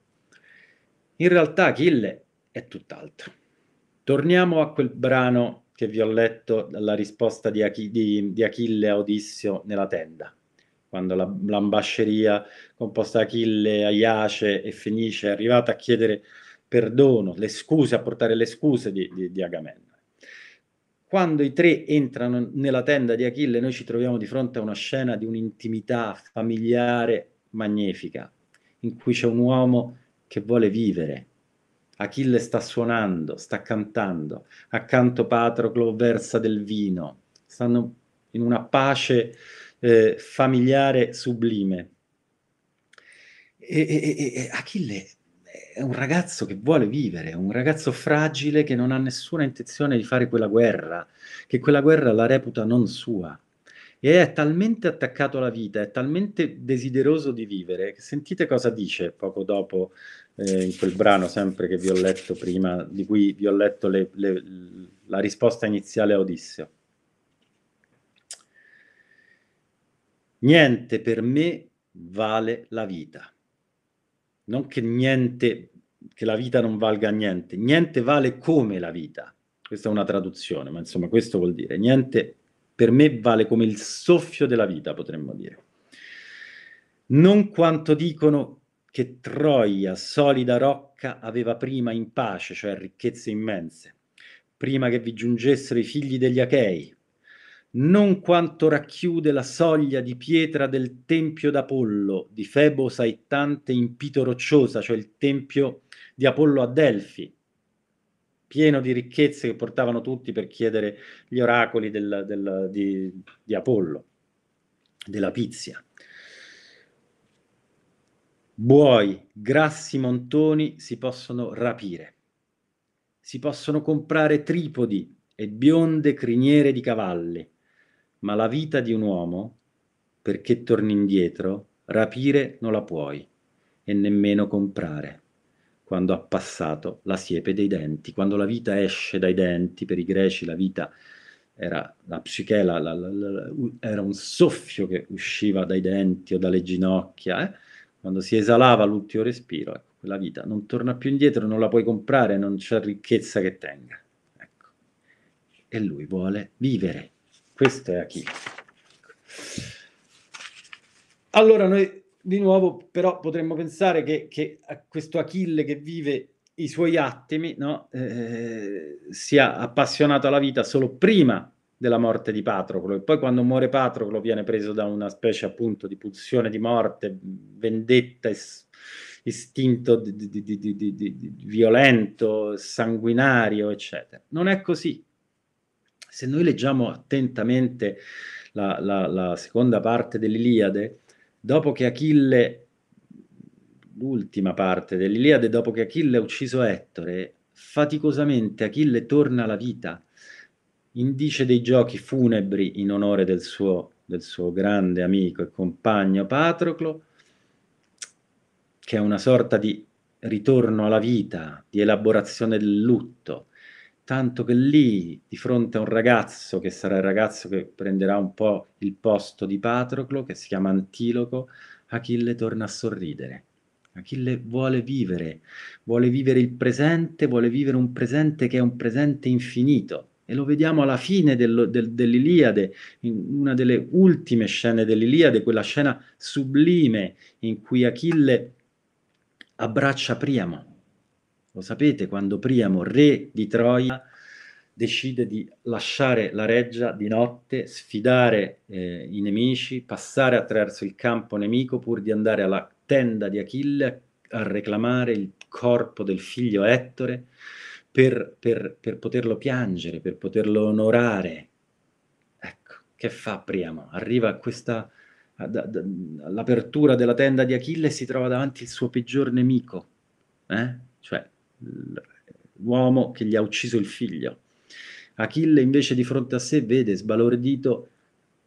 In realtà Achille è tutt'altro. Torniamo a quel brano che vi ho letto, la risposta di, Ach- di, di Achille a Odissio nella tenda quando la, l'ambasceria composta da Achille, Aiace e Fenice è arrivata a chiedere perdono, le scuse, a portare le scuse di, di, di Agamennone. Quando i tre entrano nella tenda di Achille, noi ci troviamo di fronte a una scena di un'intimità familiare magnifica, in cui c'è un uomo che vuole vivere. Achille sta suonando, sta cantando, accanto Patroclo versa del vino, stanno in una pace eh, familiare sublime. E, e, e, Achille è un ragazzo che vuole vivere, un ragazzo fragile che non ha nessuna intenzione di fare quella guerra, che quella guerra la reputa non sua. E è talmente attaccato alla vita, è talmente desideroso di vivere, che sentite cosa dice poco dopo eh, in quel brano sempre che vi ho letto prima, di cui vi ho letto le, le, la risposta iniziale a Odisseo. Niente per me vale la vita. Non che niente, che la vita non valga niente, niente vale come la vita. Questa è una traduzione, ma insomma questo vuol dire niente per me vale come il soffio della vita, potremmo dire. Non quanto dicono che Troia, solida rocca, aveva prima in pace, cioè ricchezze immense, prima che vi giungessero i figli degli Achei, non quanto racchiude la soglia di pietra del tempio d'Apollo, di Febo saettante in pito rocciosa, cioè il tempio di Apollo a Delfi, pieno di ricchezze che portavano tutti per chiedere gli oracoli del, del, di, di Apollo, della Pizia. Buoi, grassi montoni si possono rapire, si possono comprare tripodi e bionde criniere di cavalli ma la vita di un uomo, perché torni indietro, rapire non la puoi e nemmeno comprare quando ha passato la siepe dei denti, quando la vita esce dai denti, per i greci la vita era la psiche, la, la, la, era un soffio che usciva dai denti o dalle ginocchia, eh? quando si esalava l'ultimo respiro, ecco, quella vita non torna più indietro, non la puoi comprare, non c'è ricchezza che tenga. Ecco. E lui vuole vivere. Questo è Achille. Allora noi di nuovo però potremmo pensare che, che questo Achille che vive i suoi attimi no, eh, sia appassionato alla vita solo prima della morte di Patroclo e poi quando muore Patroclo viene preso da una specie appunto di pulsione di morte, vendetta, is- istinto di, di, di, violento, sanguinario, eccetera. Non è così se noi leggiamo attentamente la, la, la seconda parte dell'Iliade, dopo che Achille, l'ultima parte dell'Iliade, dopo che Achille ha ucciso Ettore, faticosamente Achille torna alla vita, indice dei giochi funebri in onore del suo, del suo grande amico e compagno Patroclo, che è una sorta di ritorno alla vita, di elaborazione del lutto tanto che lì, di fronte a un ragazzo che sarà il ragazzo che prenderà un po' il posto di Patroclo, che si chiama Antiloco, Achille torna a sorridere. Achille vuole vivere, vuole vivere il presente, vuole vivere un presente che è un presente infinito. E lo vediamo alla fine del, del, dell'Iliade, in una delle ultime scene dell'Iliade, quella scena sublime in cui Achille abbraccia Priamo, lo sapete quando Priamo, re di Troia, decide di lasciare la reggia di notte, sfidare eh, i nemici, passare attraverso il campo nemico pur di andare alla tenda di Achille a reclamare il corpo del figlio Ettore per, per, per poterlo piangere, per poterlo onorare. Ecco, che fa Priamo? Arriva a questa all'apertura della tenda di Achille si trova davanti il suo peggior nemico, eh? cioè l'uomo che gli ha ucciso il figlio. Achille invece di fronte a sé vede sbalordito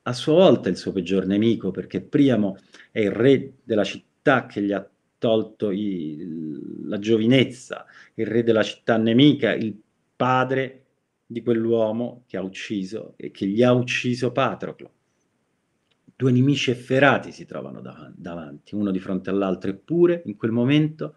a sua volta il suo peggior nemico, perché Priamo è il re della città che gli ha tolto i, la giovinezza, il re della città nemica, il padre di quell'uomo che ha ucciso e che gli ha ucciso Patroclo. Due nemici efferati si trovano davanti, uno di fronte all'altro, eppure in quel momento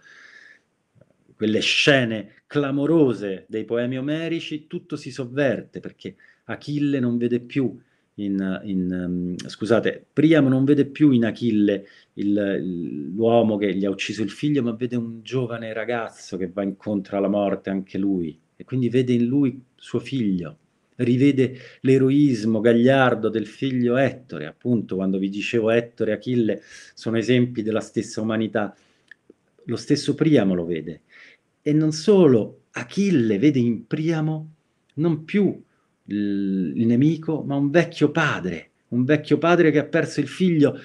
quelle scene clamorose dei poemi omerici, tutto si sovverte perché Achille non vede più in, in, um, scusate, Priamo non vede più in Achille il, il, l'uomo che gli ha ucciso il figlio, ma vede un giovane ragazzo che va incontro alla morte anche lui, e quindi vede in lui suo figlio, rivede l'eroismo gagliardo del figlio Ettore, appunto quando vi dicevo Ettore e Achille sono esempi della stessa umanità, lo stesso Priamo lo vede e non solo, Achille vede in Priamo non più il nemico, ma un vecchio padre, un vecchio padre che ha perso il figlio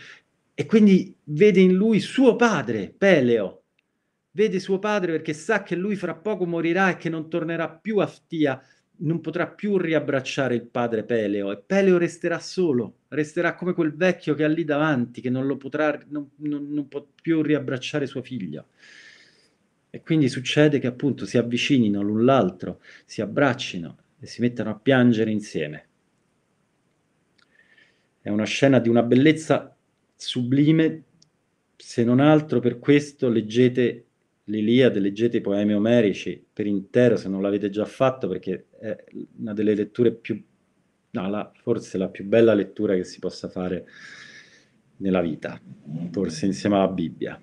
e quindi vede in lui suo padre, Peleo. Vede suo padre perché sa che lui fra poco morirà e che non tornerà più a Ftia, non potrà più riabbracciare il padre Peleo e Peleo resterà solo, resterà come quel vecchio che ha lì davanti, che non lo potrà non, non, non può più riabbracciare suo figlio. E quindi succede che appunto si avvicinino l'un l'altro, si abbraccino e si mettano a piangere insieme. È una scena di una bellezza sublime, se non altro per questo leggete l'Iliade, leggete i poemi omerici per intero se non l'avete già fatto perché è una delle letture più, no, la, forse la più bella lettura che si possa fare nella vita, forse insieme alla Bibbia.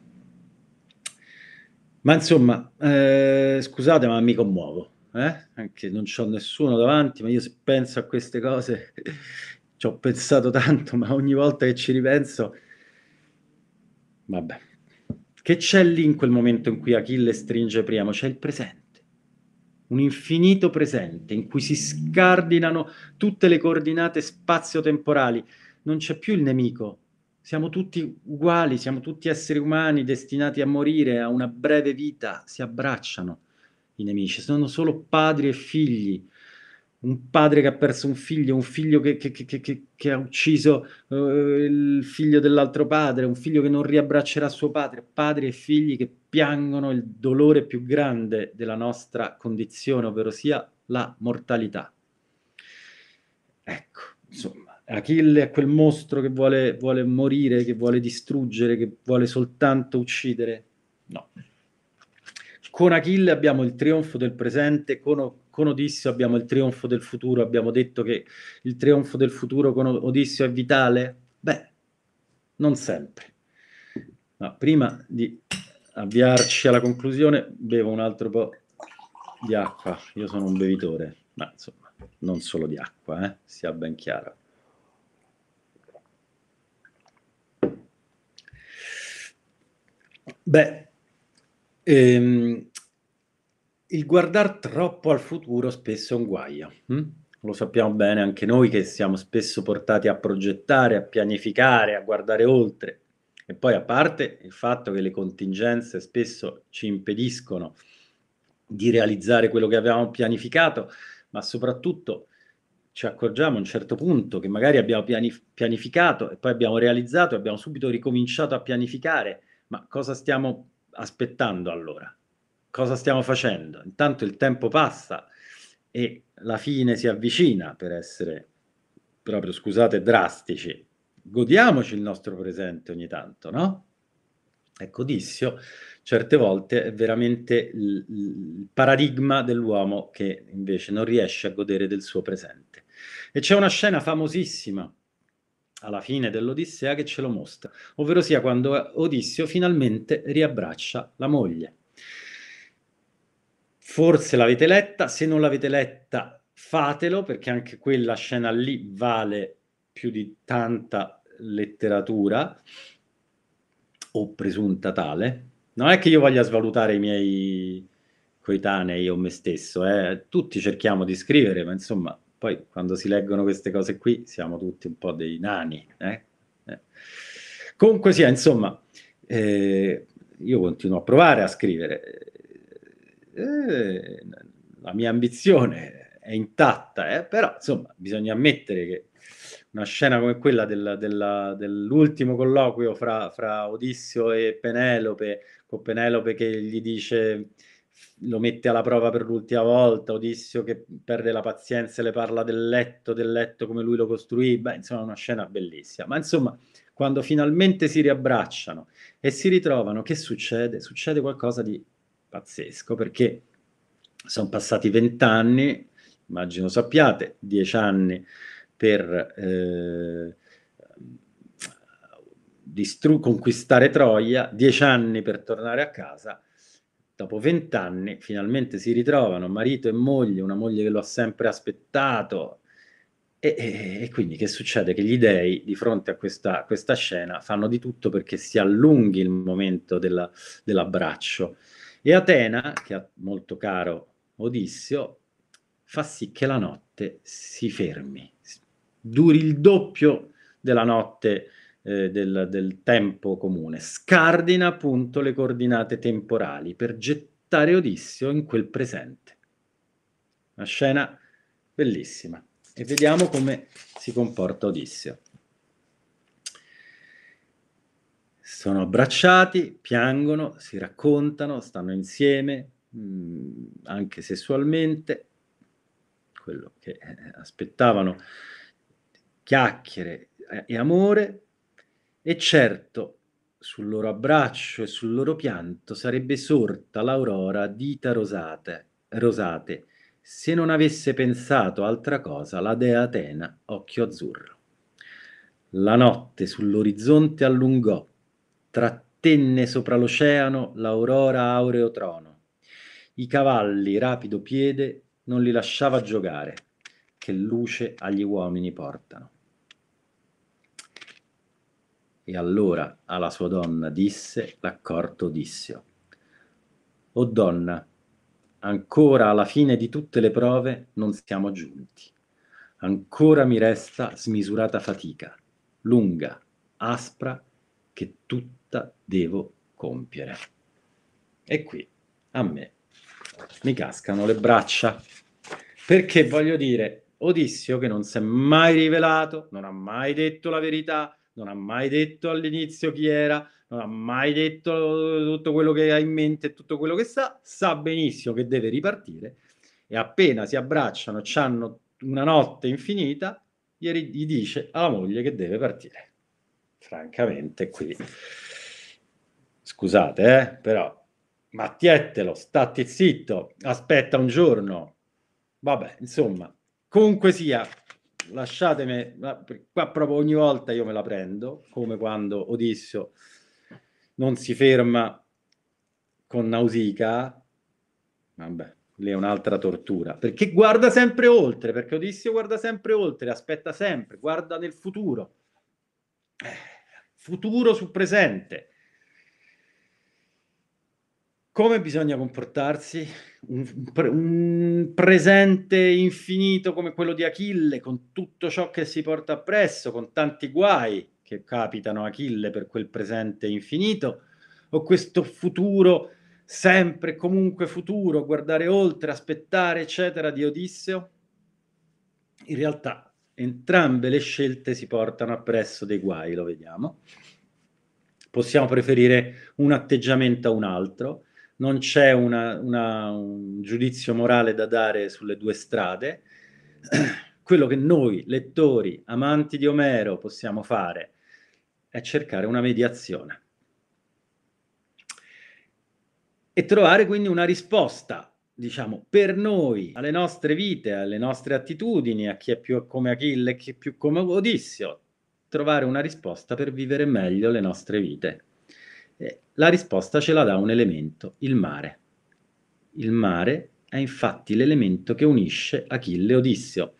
Ma insomma, eh, scusate, ma mi commuovo. Eh? Anche non c'ho nessuno davanti, ma io se penso a queste cose (laughs) ci ho pensato tanto, ma ogni volta che ci ripenso, vabbè. Che c'è lì in quel momento in cui Achille stringe Priamo? C'è il presente, un infinito presente in cui si scardinano tutte le coordinate spazio-temporali. Non c'è più il nemico, siamo tutti uguali, siamo tutti esseri umani destinati a morire, a una breve vita, si abbracciano i nemici, sono solo padri e figli. Un padre che ha perso un figlio, un figlio che, che, che, che ha ucciso uh, il figlio dell'altro padre, un figlio che non riabbraccerà suo padre, padri e figli che piangono il dolore più grande della nostra condizione, ovvero sia la mortalità. Ecco, insomma, Achille è quel mostro che vuole, vuole morire, che vuole distruggere, che vuole soltanto uccidere. No. Con Achille abbiamo il trionfo del presente, con, con Odisseo abbiamo il trionfo del futuro. Abbiamo detto che il trionfo del futuro con Odisseo è vitale? Beh, non sempre. Ma prima di avviarci alla conclusione, bevo un altro po' di acqua. Io sono un bevitore, ma insomma, non solo di acqua, eh? sia ben chiaro. Beh, ehm, il guardare troppo al futuro spesso è un guaio. Mh? Hm? Lo sappiamo bene anche noi che siamo spesso portati a progettare, a pianificare, a guardare oltre. E poi a parte il fatto che le contingenze spesso ci impediscono di realizzare quello che avevamo pianificato, ma soprattutto ci accorgiamo a un certo punto che magari abbiamo pianif- pianificato e poi abbiamo realizzato e abbiamo subito ricominciato a pianificare ma cosa stiamo aspettando allora? Cosa stiamo facendo? Intanto il tempo passa e la fine si avvicina per essere proprio, scusate, drastici. Godiamoci il nostro presente ogni tanto, no? Ecco, Dissio certe volte è veramente il, il paradigma dell'uomo che invece non riesce a godere del suo presente. E c'è una scena famosissima alla fine dell'Odissea che ce lo mostra, ovvero sia quando Odisseo finalmente riabbraccia la moglie. Forse l'avete letta, se non l'avete letta fatelo perché anche quella scena lì vale più di tanta letteratura o presunta tale. Non è che io voglia svalutare i miei coetanei o me stesso, eh. tutti cerchiamo di scrivere, ma insomma poi quando si leggono queste cose qui siamo tutti un po' dei nani. Eh? Eh. Comunque sia, insomma, eh, io continuo a provare a scrivere. Eh, la mia ambizione è intatta, eh? però insomma bisogna ammettere che una scena come quella della, della, dell'ultimo colloquio fra, fra, Odissio e Penelope, con Penelope che gli dice lo mette alla prova per l'ultima volta, Odissio che perde la pazienza e le parla del letto, del letto come lui lo costruì, beh, insomma una scena bellissima. Ma insomma, quando finalmente si riabbracciano e si ritrovano, che succede? Succede qualcosa di pazzesco, perché sono passati vent'anni, immagino sappiate, dieci anni per... Eh, distru- conquistare Troia, dieci anni per tornare a casa Dopo vent'anni finalmente si ritrovano marito e moglie, una moglie che lo ha sempre aspettato. E, e, e quindi che succede? Che gli dei, di fronte a questa, questa, scena, fanno di tutto perché si allunghi il momento della, dell'abbraccio. E Atena, che ha molto caro Odissio, fa sì che la notte si fermi, duri il doppio della notte eh, del, del, tempo comune, scardina appunto le coordinate temporali per gettare Odissio in quel presente. Una scena bellissima. E vediamo come si comporta Odissio. Sono abbracciati, piangono, si raccontano, stanno insieme, mh, mm, anche sessualmente, quello che eh, aspettavano, chiacchiere e amore, e certo, sul loro abbraccio e sul loro pianto sarebbe sorta l'aurora dita rosate, rosate, se non avesse pensato altra cosa la dea Atena, occhio azzurro. La notte sull'orizzonte allungò, trattenne sopra l'oceano l'aurora aureo trono. I cavalli, rapido piede, non li lasciava giocare, che luce agli uomini portano. E allora alla sua donna disse l'accorto Odissio. O donna, ancora alla fine di tutte le prove non siamo giunti. Ancora mi resta smisurata fatica, lunga, aspra, che tutta devo compiere. E qui a me mi cascano le braccia. Perché voglio dire, Odissio che non si è mai rivelato, non ha mai detto la verità, non ha mai detto all'inizio chi era, non ha mai detto tutto quello che ha in mente tutto quello che sa, sa benissimo che deve ripartire e appena si abbracciano, hanno una notte infinita, gli dice alla moglie che deve partire. Francamente, qui scusate, eh, però Mattiettelo, stati zitto, aspetta un giorno. Vabbè, insomma, comunque sia, lasciatemi, qua proprio ogni volta io me la prendo, come quando Odissio non si ferma con Nausicaa, vabbè, lì è un'altra tortura, perché guarda sempre oltre, perché Odissio guarda sempre oltre, aspetta sempre, guarda nel futuro, eh, futuro sul presente, come bisogna comportarsi? Un, un, presente infinito come quello di Achille, con tutto ciò che si porta appresso, con tanti guai che capitano a Achille per quel presente infinito, o questo futuro sempre comunque futuro, guardare oltre, aspettare, eccetera, di Odisseo? In realtà entrambe le scelte si portano appresso dei guai, lo vediamo. Possiamo preferire un atteggiamento a un altro, non c'è una, una, un giudizio morale da dare sulle due strade. (clears throat) Quello che noi, lettori, amanti di Omero, possiamo fare è cercare una mediazione e trovare quindi una risposta, diciamo, per noi, alle nostre vite, alle nostre attitudini, a chi è più come Achille, a chi è più come Odisseo, trovare una risposta per vivere meglio le nostre vite. Eh, la risposta ce la dà un elemento, il mare. Il mare è infatti l'elemento che unisce Achille e Odisseo.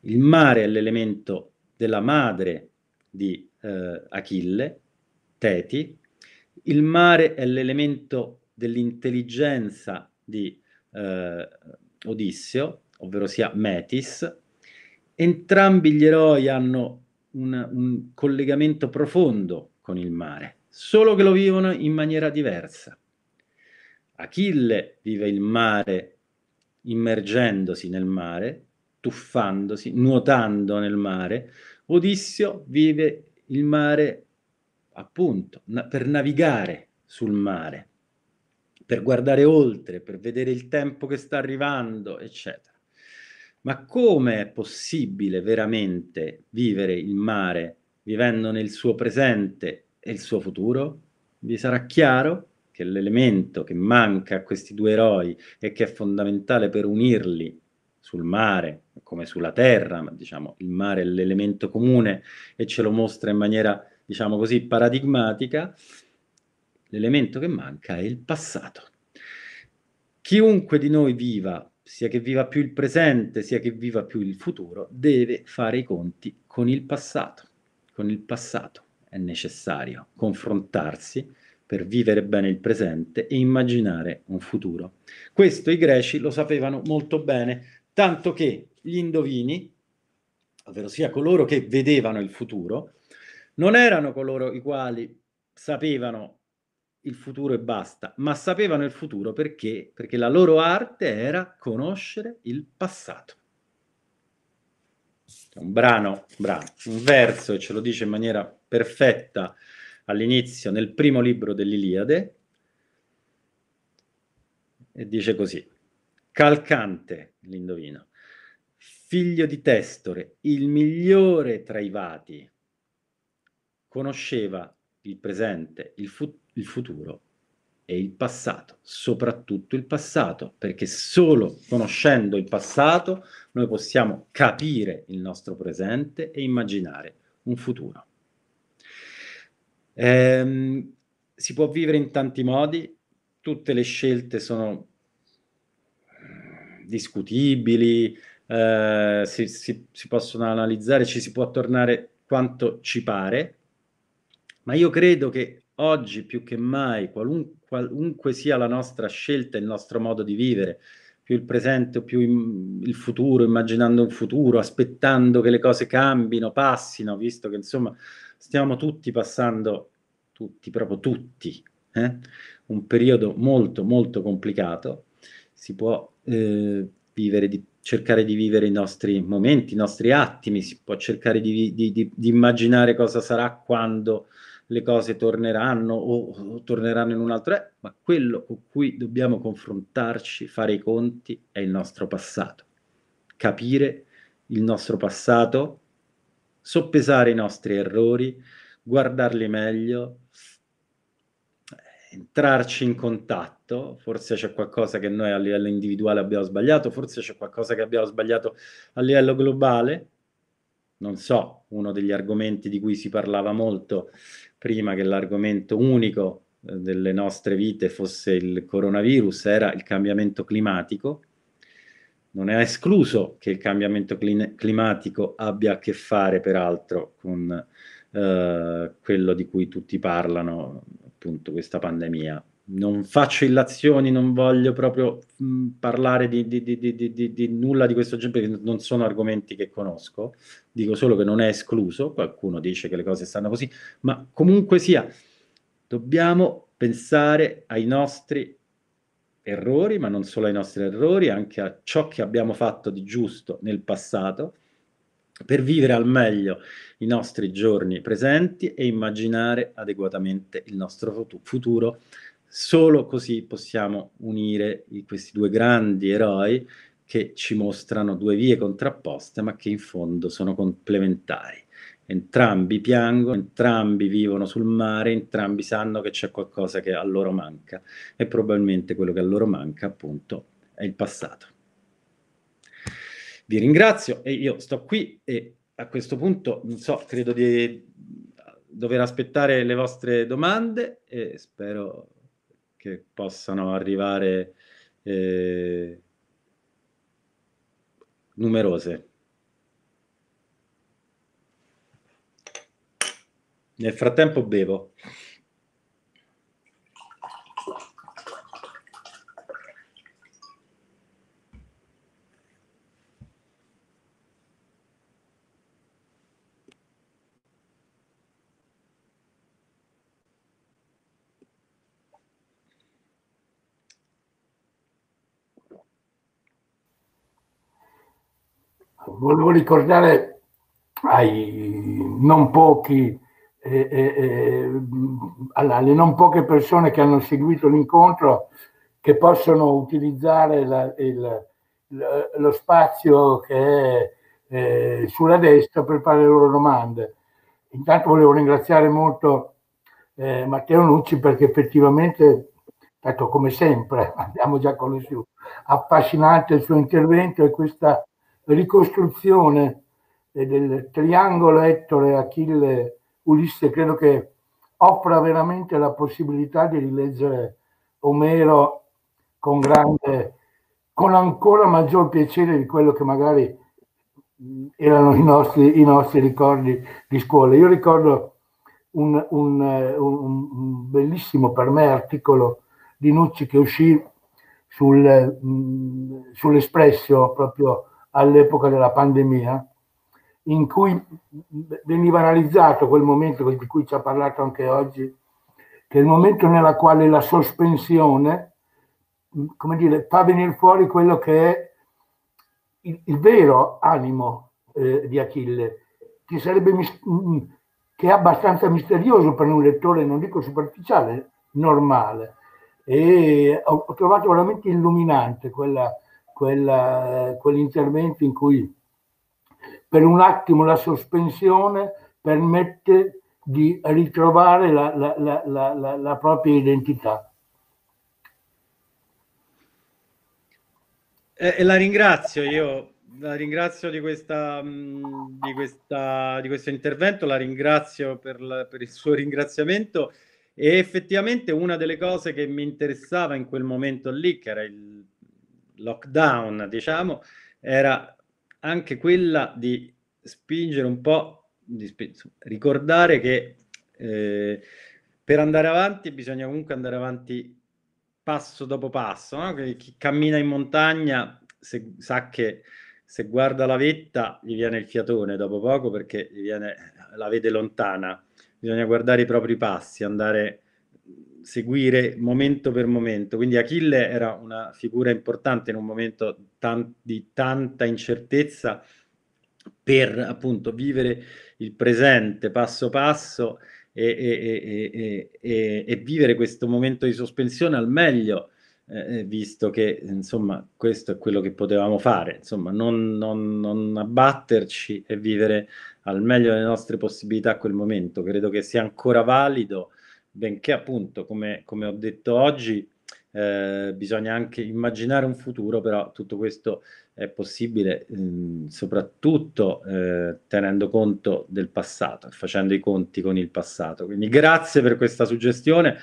Il mare è l'elemento della madre di eh, Achille, Teti, il mare è l'elemento dell'intelligenza di eh, Odisseo, ovvero sia Metis. Entrambi gli eroi hanno un, un collegamento profondo con il mare solo che lo vivono in maniera diversa. Achille vive il mare immergendosi nel mare, tuffandosi, nuotando nel mare. Odissio vive il mare appunto na- per navigare sul mare, per guardare oltre, per vedere il tempo che sta arrivando, eccetera. Ma come è possibile veramente vivere il mare vivendo nel suo presente e il suo futuro? Vi sarà chiaro che l'elemento che manca a questi due eroi e che è fondamentale per unirli sul mare come sulla terra, ma diciamo il mare è l'elemento comune e ce lo mostra in maniera, diciamo così, paradigmatica, l'elemento che manca è il passato. Chiunque di noi viva, sia che viva più il presente, sia che viva più il futuro, deve fare i conti con il passato, con il passato è necessario confrontarsi per vivere bene il presente e immaginare un futuro. Questo i greci lo sapevano molto bene, tanto che gli indovini, ovvero sia coloro che vedevano il futuro, non erano coloro i quali sapevano il futuro e basta, ma sapevano il futuro perché? Perché la loro arte era conoscere il passato un brano, un brano, un verso, e ce lo dice in maniera perfetta all'inizio, nel primo libro dell'Iliade, e dice così, calcante, l'indovino, figlio di Testore, il migliore tra i vati, conosceva il presente, il, fu- il futuro è il passato, soprattutto il passato, perché solo conoscendo il passato noi possiamo capire il nostro presente e immaginare un futuro. Ehm, si può vivere in tanti modi, tutte le scelte sono discutibili, eh, si, si, si possono analizzare, ci si può tornare quanto ci pare, ma io credo che oggi più che mai, qualunque, qualunque sia la nostra scelta, il nostro modo di vivere, più il presente, o più il futuro, immaginando un futuro, aspettando che le cose cambino, passino, visto che insomma stiamo tutti passando, tutti, proprio tutti, eh? un periodo molto molto complicato, si può eh, di, cercare di vivere i nostri momenti, i nostri attimi, si può cercare di, di, di immaginare cosa sarà quando le cose torneranno o torneranno in un altro, eh, ma quello con cui dobbiamo confrontarci, fare i conti, è il nostro passato. Capire il nostro passato, soppesare i nostri errori, guardarli meglio, eh, entrarci in contatto, forse c'è qualcosa che noi a livello individuale abbiamo sbagliato, forse c'è qualcosa che abbiamo sbagliato a livello globale, non so, uno degli argomenti di cui si parlava molto prima che l'argomento unico eh, delle nostre vite fosse il coronavirus, era il cambiamento climatico. Non è escluso che il cambiamento climatico abbia a che fare, peraltro, con eh, quello di cui tutti parlano, appunto questa pandemia non faccio illazioni, non voglio proprio mh, mm, parlare di, di, di, di, nulla di questo genere, perché non sono argomenti che conosco, dico solo che non è escluso, qualcuno dice che le cose stanno così, ma comunque sia, dobbiamo pensare ai nostri errori, ma non solo ai nostri errori, anche a ciò che abbiamo fatto di giusto nel passato, per vivere al meglio i nostri giorni presenti e immaginare adeguatamente il nostro futuro Solo così possiamo unire questi due grandi eroi che ci mostrano due vie contrapposte ma che in fondo sono complementari. Entrambi piangono, entrambi vivono sul mare, entrambi sanno che c'è qualcosa che a loro manca e probabilmente quello che a loro manca appunto è il passato. Vi ringrazio e io sto qui e a questo punto non so, credo di dover aspettare le vostre domande e spero che possano arrivare eh, numerose. Nel frattempo bevo. volevo ricordare ai non pochi, eh, eh, eh alle non poche persone che hanno seguito l'incontro che possono utilizzare la, il, lo spazio che è eh, sulla destra per fare le loro domande. Intanto volevo ringraziare molto eh, Matteo Nucci perché effettivamente, tanto come sempre, (laughs) abbiamo già conosciuto, affascinante il suo intervento e questa ricostruzione del triangolo Ettore Achille Ulisse credo che offra veramente la possibilità di rileggere Omero con grande con ancora maggior piacere di quello che magari mm, erano i nostri, i nostri ricordi di scuola. Io ricordo un, un, un bellissimo per me articolo di Nucci che uscì sul, mm, sull'Espresso proprio all'epoca della pandemia, in cui veniva analizzato quel momento di cui ci ha parlato anche oggi, che è il momento nella quale la sospensione, come dire, fa venire fuori quello che è il, il vero animo eh, di Achille, che sarebbe mm, che è abbastanza misterioso per un lettore, non dico superficiale, normale. E ho, ho trovato veramente illuminante quella, quella, eh, quell'intervento in cui per un attimo la sospensione permette di ritrovare la, la, la, la propria identità. e la ringrazio io, la ringrazio di, questa, mm, di, questa, di questo intervento, la ringrazio per, la, per, il suo ringraziamento e effettivamente una delle cose che mi interessava in quel momento lì, che era il, lockdown, diciamo, era anche quella di spingere un po', di sp ricordare che eh, per andare avanti bisogna comunque andare avanti passo dopo passo, no? chi cammina in montagna se, sa che se guarda la vetta gli viene il fiatone dopo poco perché viene, la vede lontana, bisogna guardare i propri passi, andare seguire momento per momento. Quindi Achille era una figura importante in un momento tan- di tanta incertezza per appunto vivere il presente passo passo e, e, e, e vivere questo momento di sospensione al meglio. Eh, eh, visto che insomma questo è quello che potevamo fare, insomma non, non, non, abbatterci e vivere al meglio delle nostre possibilità quel momento, credo che sia ancora valido benché appunto, come, come ho detto oggi, eh, bisogna anche immaginare un futuro, però tutto questo è possibile mh, mm, soprattutto eh, tenendo conto del passato, facendo i conti con il passato. Quindi grazie per questa suggestione.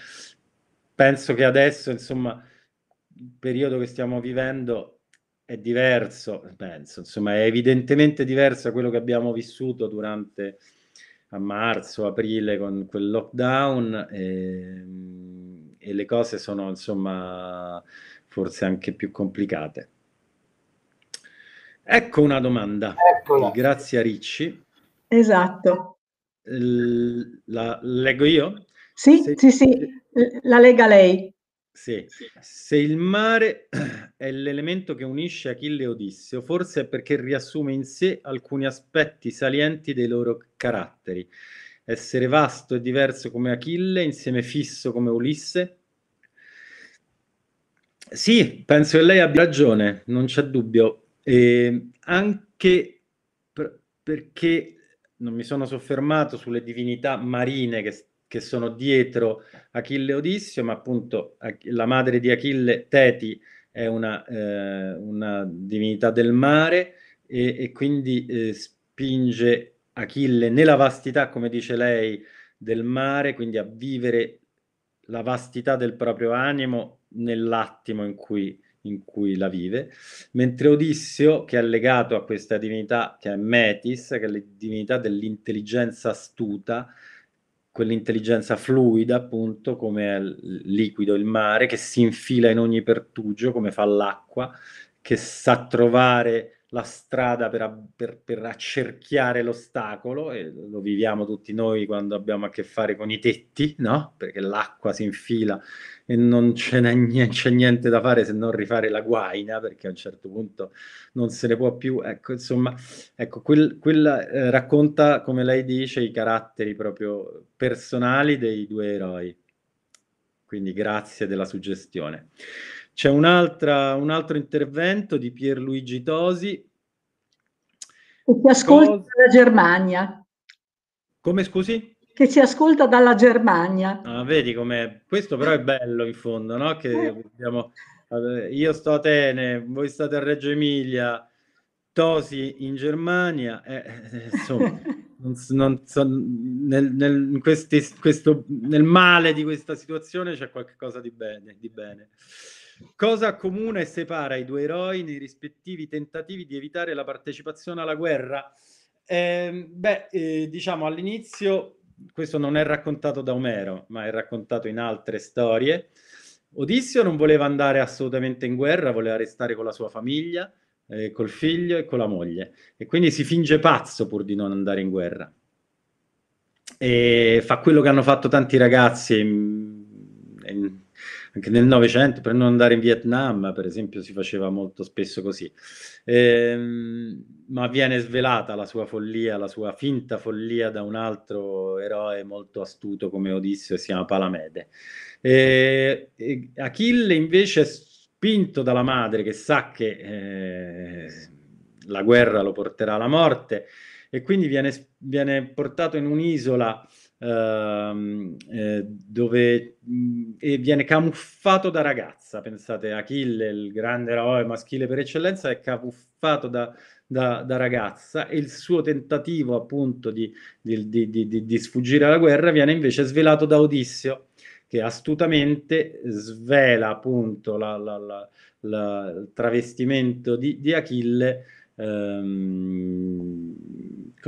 Penso che adesso, insomma, il periodo che stiamo vivendo è diverso, penso, insomma, è evidentemente diverso da quello che abbiamo vissuto durante a marzo, aprile con quel lockdown e, ehm, e le cose sono insomma forse anche più complicate. Ecco una domanda. Eccola. Grazie a Ricci. Esatto. L- la leggo io? Sì, Se... sì, sì, la lega lei. Sì. Se il mare (clears throat) è l'elemento che unisce Achille e Odisseo, forse è perché riassume in sé alcuni aspetti salienti dei loro caratteri. Essere vasto e diverso come Achille, insieme fisso come Ulisse. Sì, penso che lei abbia ragione, non c'è dubbio. E ehm, anche per, perché non mi sono soffermato sulle divinità marine che stanno che sono dietro Achille e Odissio, ma appunto la madre di Achille, Teti, è una, eh, una divinità del mare e, e quindi eh, spinge Achille nella vastità, come dice lei, del mare, quindi a vivere la vastità del proprio animo nell'attimo in cui, in cui la vive, mentre Odissio, che è legato a questa divinità, che è Metis, che è la divinità dell'intelligenza astuta, quell'intelligenza fluida, appunto, come il liquido, il mare, che si infila in ogni pertugio, come fa l'acqua, che sa trovare la strada per, per, per accerchiare l'ostacolo e lo viviamo tutti noi quando abbiamo a che fare con i tetti, no? Perché l'acqua si infila e non c'è niente, niente da fare se non rifare la guaina, perché a un certo punto non se ne può più. Ecco, insomma, ecco, quel, quella eh, racconta, come lei dice, i caratteri proprio personali dei due eroi. Quindi grazie della suggestione. C'è un, un altro intervento di Pierluigi Tosi. Che ci ascolta Cos... dalla Germania. Come scusi? Che ci ascolta dalla Germania. Ah, vedi com'è. Questo però è bello in fondo, no? Che eh. abbiamo... Eh, io sto a Atene, voi state a Reggio Emilia, Tosi in Germania, eh, eh insomma, (laughs) non, non so, nel, nel, questi, questo, nel, male di questa situazione c'è qualcosa di bene. Di bene. Cosa comune separa i due eroi nei rispettivi tentativi di evitare la partecipazione alla guerra? Eh, beh, eh, diciamo all'inizio, questo non è raccontato da Omero, ma è raccontato in altre storie. Odisseo non voleva andare assolutamente in guerra, voleva restare con la sua famiglia, eh, col figlio e con la moglie. E quindi si finge pazzo pur di non andare in guerra. E fa quello che hanno fatto tanti ragazzi in, mm, in, anche nel Novecento, per non andare in Vietnam, per esempio, si faceva molto spesso così. Ehm, ma viene svelata la sua follia, la sua finta follia da un altro eroe molto astuto come Odisseo, si chiama Palamede. E, eh, e Achille invece è spinto dalla madre che sa che eh, la guerra lo porterà alla morte e quindi viene, viene portato in un'isola Ehm, eh, dove mm, e viene camuffato da ragazza. Pensate, Achille, il grande eroe maschile per eccellenza, è camuffato da, da, da ragazza e il suo tentativo appunto di, di, di, di, sfuggire alla guerra viene invece svelato da Odisseo che astutamente svela appunto la, la, la, il travestimento di, Achille ehm,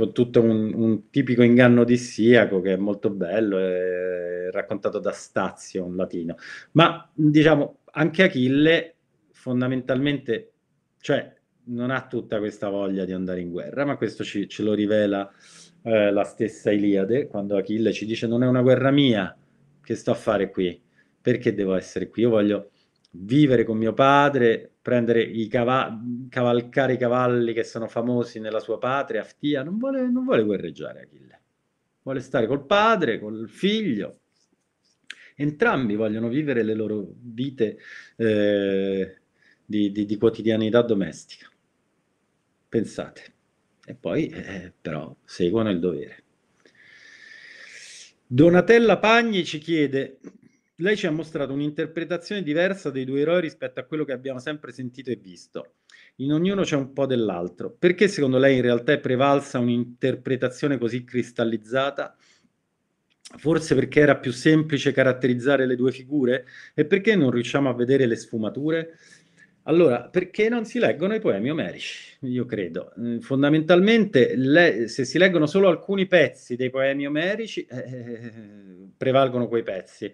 tutto un, un tipico inganno di dissiaco che è molto bello, è raccontato da Stazio, un latino. Ma diciamo, anche Achille fondamentalmente, cioè, non ha tutta questa voglia di andare in guerra, ma questo ci, ce lo rivela eh, la stessa Iliade, quando Achille ci dice non è una guerra mia, che sto a fare qui? Perché devo essere qui? Io voglio vivere con mio padre, prendere i cavalli, cavalcare i cavalli che sono famosi nella sua patria, Aftia, non vuole, non vuole guerreggiare Achille, vuole stare col padre, col figlio, entrambi vogliono vivere le loro vite eh, di, di, di, quotidianità domestica. Pensate. E poi eh, però seguono il dovere. Donatella Pagni ci chiede lei ci ha mostrato un'interpretazione diversa dei due eroi rispetto a quello che abbiamo sempre sentito e visto. In ognuno c'è un po' dell'altro. Perché secondo lei in realtà è prevalsa un'interpretazione così cristallizzata? Forse perché era più semplice caratterizzare le due figure? E perché non riusciamo a vedere le sfumature? Allora, perché non si leggono i poemi omerici? Io credo. Eh, fondamentalmente, le, se si leggono solo alcuni pezzi dei poemi omerici, eh, eh, eh prevalgono quei pezzi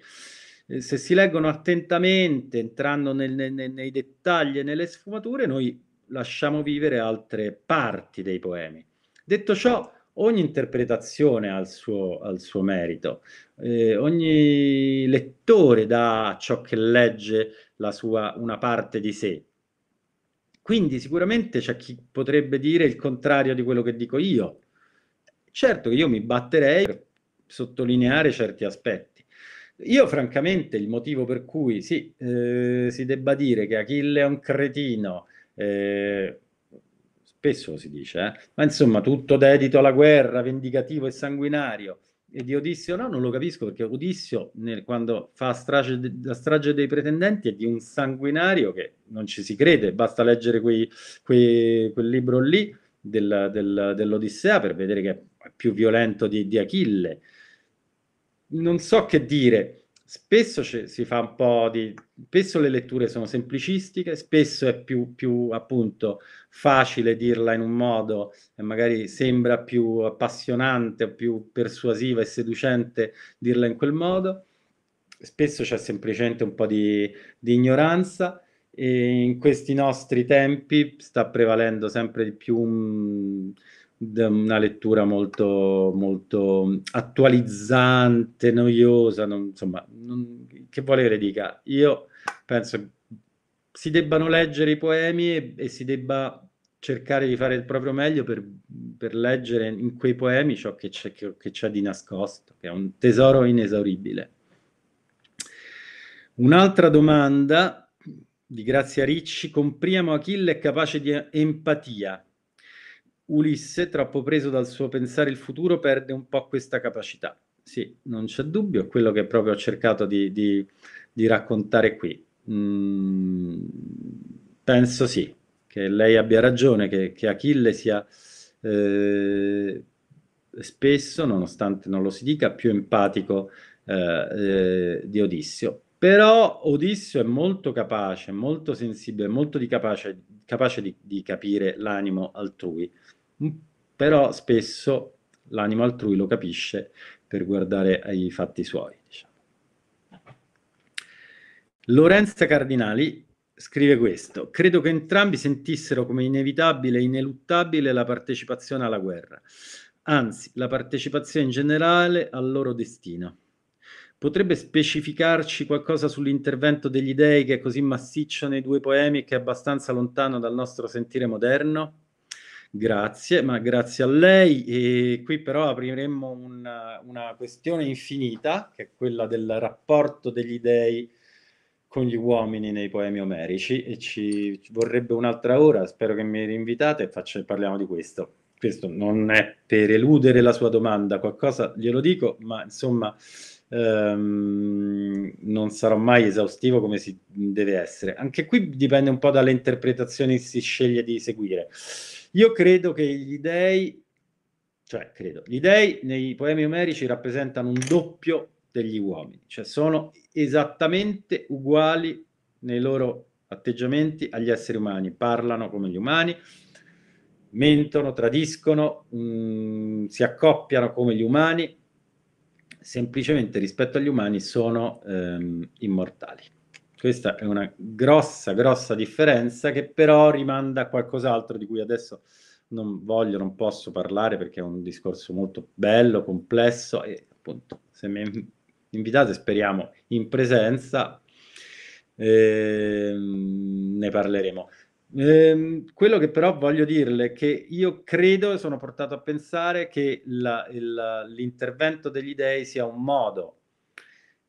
se si leggono attentamente, entrando nel, nel, nei dettagli e nelle sfumature, noi lasciamo vivere altre parti dei poemi. Detto ciò, ogni interpretazione ha il suo, ha il suo merito, eh, ogni lettore dà a ciò che legge sua, una parte di sé. Quindi sicuramente c'è chi potrebbe dire il contrario di quello che dico io. Certo che io mi batterei per sottolineare certi aspetti io francamente il motivo per cui sì, eh, si debba dire che Achille è un cretino, eh, spesso si dice, eh, ma insomma tutto dedito alla guerra, vendicativo e sanguinario, e di Odissio no, non lo capisco perché Odissio nel, quando fa strage, la strage dei pretendenti è di un sanguinario che non ci si crede, basta leggere quei, quei, quel libro lì del, del, dell'Odissea per vedere che è più violento di, di Achille non so che dire. Spesso si fa un po' di... spesso le letture sono semplicistiche, spesso è più, più appunto facile dirla in un modo e magari sembra più appassionante o più persuasiva e seducente dirla in quel modo. Spesso c'è semplicemente un po' di, di ignoranza e in questi nostri tempi sta prevalendo sempre di più... Mh, una lettura molto, molto attualizzante, noiosa, non, insomma, non, che vuole che dica? Io penso che si debbano leggere i poemi e, e, si debba cercare di fare il proprio meglio per, per leggere in quei poemi ciò che c'è, che, che c'è di nascosto, che è un tesoro inesauribile. Un'altra domanda di Grazia Ricci, compriamo Achille è capace di empatia, Ulisse, troppo preso dal suo pensare il futuro, perde un po' questa capacità. Sì, non c'è dubbio, è quello che proprio ho cercato di, di, di raccontare qui. Mm, penso sì, che lei abbia ragione, che, che Achille sia eh, spesso, nonostante non lo si dica, più empatico eh, eh, di Odissio. Però Odissio è molto capace, molto sensibile, molto di capace, capace di, di, capire l'animo altrui. Mm, però spesso l'animo altrui lo capisce per guardare ai fatti suoi. Diciamo. Lorenza Cardinali scrive questo: Credo che entrambi sentissero come inevitabile e ineluttabile la partecipazione alla guerra, anzi, la partecipazione in generale al loro destino. Potrebbe specificarci qualcosa sull'intervento degli dei che è così massiccio nei due poemi e che è abbastanza lontano dal nostro sentire moderno? Grazie, ma grazie a lei. E qui però apriremmo una, una questione infinita, che è quella del rapporto degli dei con gli uomini nei poemi omerici e ci vorrebbe un'altra ora, spero che mi rinvitate e faccio, parliamo di questo. Questo non è per eludere la sua domanda, qualcosa glielo dico, ma insomma ehm, non sarò mai esaustivo come si deve essere. Anche qui dipende un po' dalle interpretazioni che si sceglie di seguire. Io credo che gli dei, cioè credo, gli dei nei poemi omerici rappresentano un doppio degli uomini, cioè sono esattamente uguali nei loro atteggiamenti agli esseri umani, parlano come gli umani, mentono, tradiscono, mh, mm, si accoppiano come gli umani, semplicemente rispetto agli umani sono ehm, immortali. Questa è una grossa, grossa differenza che però rimanda a qualcos'altro di cui adesso non voglio, non posso parlare perché è un discorso molto bello, complesso e appunto se mi invitate speriamo in presenza eh, ne parleremo. Eh, quello che però voglio dirle è che io credo, sono portato a pensare che la, il, l'intervento degli dei sia un modo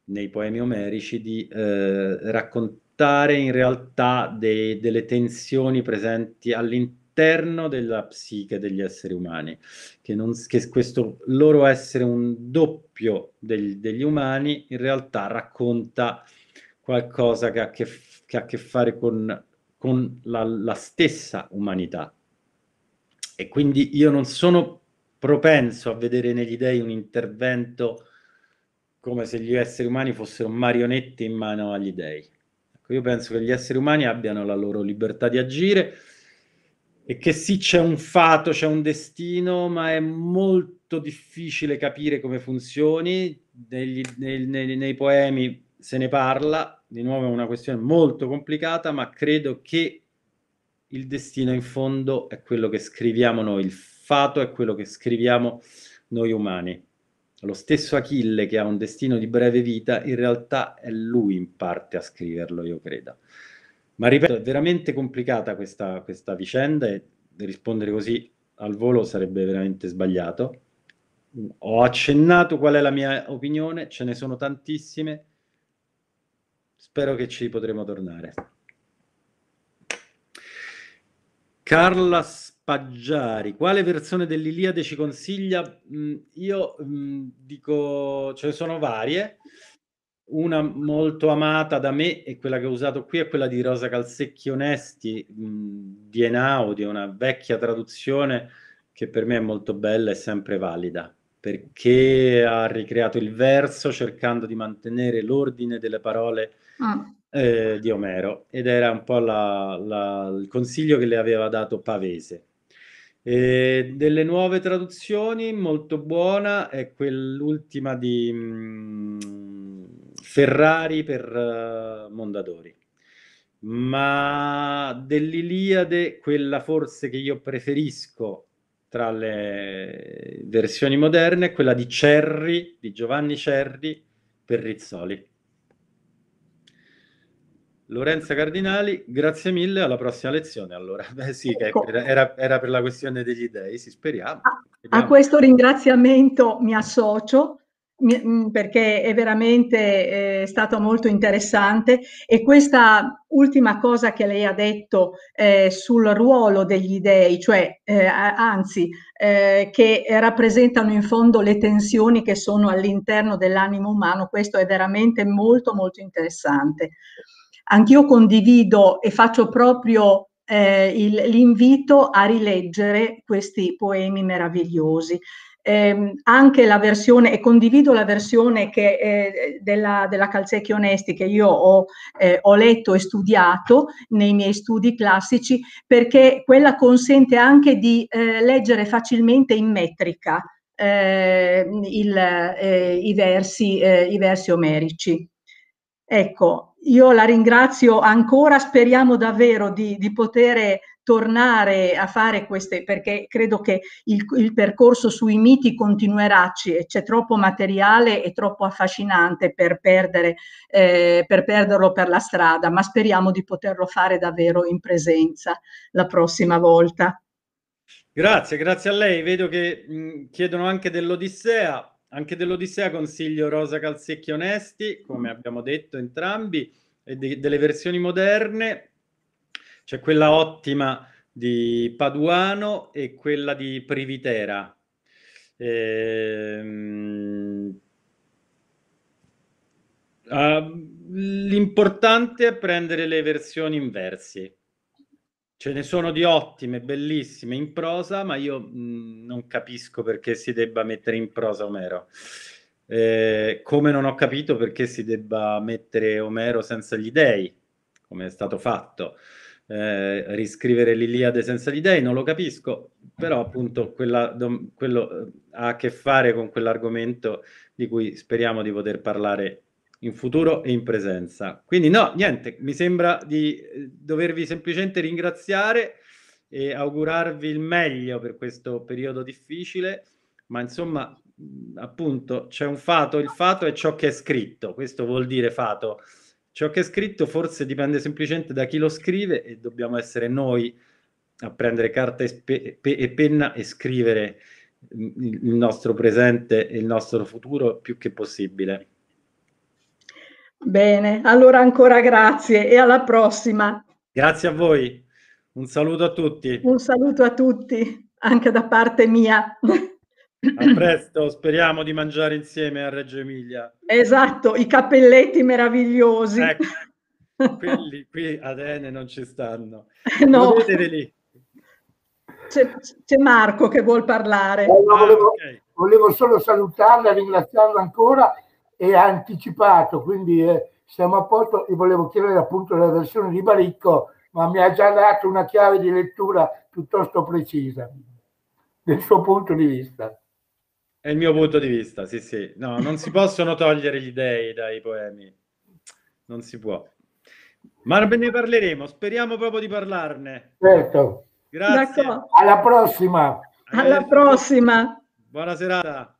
nei poemi omerici di eh, raccontare in realtà dei, delle tensioni presenti all'interno della psiche degli esseri umani, che, non, che questo loro essere un doppio del, degli umani in realtà racconta qualcosa che ha, che, che ha a che fare con, con la, la stessa umanità. E quindi io non sono propenso a vedere negli dei un intervento come se gli esseri umani fossero marionette in mano agli dei. Ecco, io penso che gli esseri umani abbiano la loro libertà di agire e che sì c'è un fato, c'è un destino, ma è molto difficile capire come funzioni. Negli, nei, nei, nei poemi se ne parla, di nuovo è una questione molto complicata, ma credo che il destino in fondo è quello che scriviamo noi, il fato è quello che scriviamo noi umani lo stesso Achille che ha un destino di breve vita, in realtà è lui in parte a scriverlo, io credo. Ma ripeto, è veramente complicata questa, questa vicenda e rispondere così al volo sarebbe veramente sbagliato. Ho accennato qual è la mia opinione, ce ne sono tantissime, spero che ci potremo tornare. Carla Paggiari, quale versione dell'Iliade ci consiglia? Mm, io mm, dico, ce ne sono varie. Una molto amata da me e quella che ho usato qui è quella di Rosa Calsecchi Onesti mm, di Enaudi, una vecchia traduzione che per me è molto bella e sempre valida perché ha ricreato il verso cercando di mantenere l'ordine delle parole ah. eh, di Omero ed era un po' la, la, il consiglio che le aveva dato Pavese. E delle nuove traduzioni, molto buona è quell'ultima di mh, mm, Ferrari per uh, Mondadori. Ma dell'Iliade, quella forse che io preferisco tra le versioni moderne, è quella di Cerri, di Giovanni Cerri per Rizzoli. Lorenza Cardinali, grazie mille, alla prossima lezione. Allora, (laughs) beh sì, ecco. era, era, per la questione degli dei, sì, speriamo. A, a questo ringraziamento mi associo mm, perché è veramente eh, stato molto interessante e questa ultima cosa che lei ha detto eh, sul ruolo degli dei, cioè eh, anzi eh, che rappresentano in fondo le tensioni che sono all'interno dell'animo umano, questo è veramente molto molto interessante. Anch'io condivido e faccio proprio eh, il, l'invito a rileggere questi poemi meravigliosi. Eh, anche la versione, e condivido la versione che, eh, della, della Calzecchi Onesti che io ho, eh, ho, letto e studiato nei miei studi classici, perché quella consente anche di eh, leggere facilmente in metrica ehm, il, eh, i, versi, eh, i versi omerici. Ecco, io la ringrazio ancora, speriamo davvero di, di poter tornare a fare queste, perché credo che il, il percorso sui miti continuerà, c'è troppo materiale e troppo affascinante per, perdere, eh, per perderlo per la strada, ma speriamo di poterlo fare davvero in presenza la prossima volta. Grazie, grazie a lei. Vedo che mh, chiedono anche dell'Odissea. Anche dell'Odissea consiglio Rosa Calzecchi Onesti, come abbiamo detto entrambi, e de delle versioni moderne. C'è quella ottima di Paduano e quella di Privitera. Ehm... Uh, l'importante è prendere le versioni in versi Ce ne sono di ottime, bellissime in prosa, ma io mh, non capisco perché si debba mettere in prosa Omero. Eh, come non ho capito perché si debba mettere Omero senza gli dei, come è stato fatto. Eh, riscrivere l'Iliade senza gli dei, non lo capisco, però appunto quella, do, quello eh, ha a che fare con quell'argomento di cui speriamo di poter parlare in futuro e in presenza. Quindi no, niente, mi sembra di eh, dovervi semplicemente ringraziare e augurarvi il meglio per questo periodo difficile, ma insomma, appunto, c'è un fato, il fato è ciò che è scritto, questo vuol dire fato. Ciò che è scritto forse dipende semplicemente da chi lo scrive e dobbiamo essere noi a prendere carta e, pe- e penna e scrivere il nostro presente e il nostro futuro più che possibile. Bene, allora ancora grazie e alla prossima. Grazie a voi. Un saluto a tutti. Un saluto a tutti, anche da parte mia. A presto, speriamo di mangiare insieme a Reggio Emilia. Esatto, i cappelletti meravigliosi. Ecco, (laughs) quelli qui ad Ene non ci stanno. No. Lì. C'è, c'è, Marco che vuol parlare. Eh, no, volevo, ah, okay. volevo, solo salutarla, ringraziarla ancora e anticipato, quindi eh, siamo a posto e volevo chiedere appunto la versione di Baricco, ma mi ha già dato una chiave di lettura piuttosto precisa del suo punto di vista. È il mio punto di vista, sì, sì. No, non si possono togliere gli dei dai poemi. Non si può. Ma ne parleremo, speriamo proprio di parlarne. Certo. Grazie. D'accordo. Alla prossima. Alla prossima. Buona serata.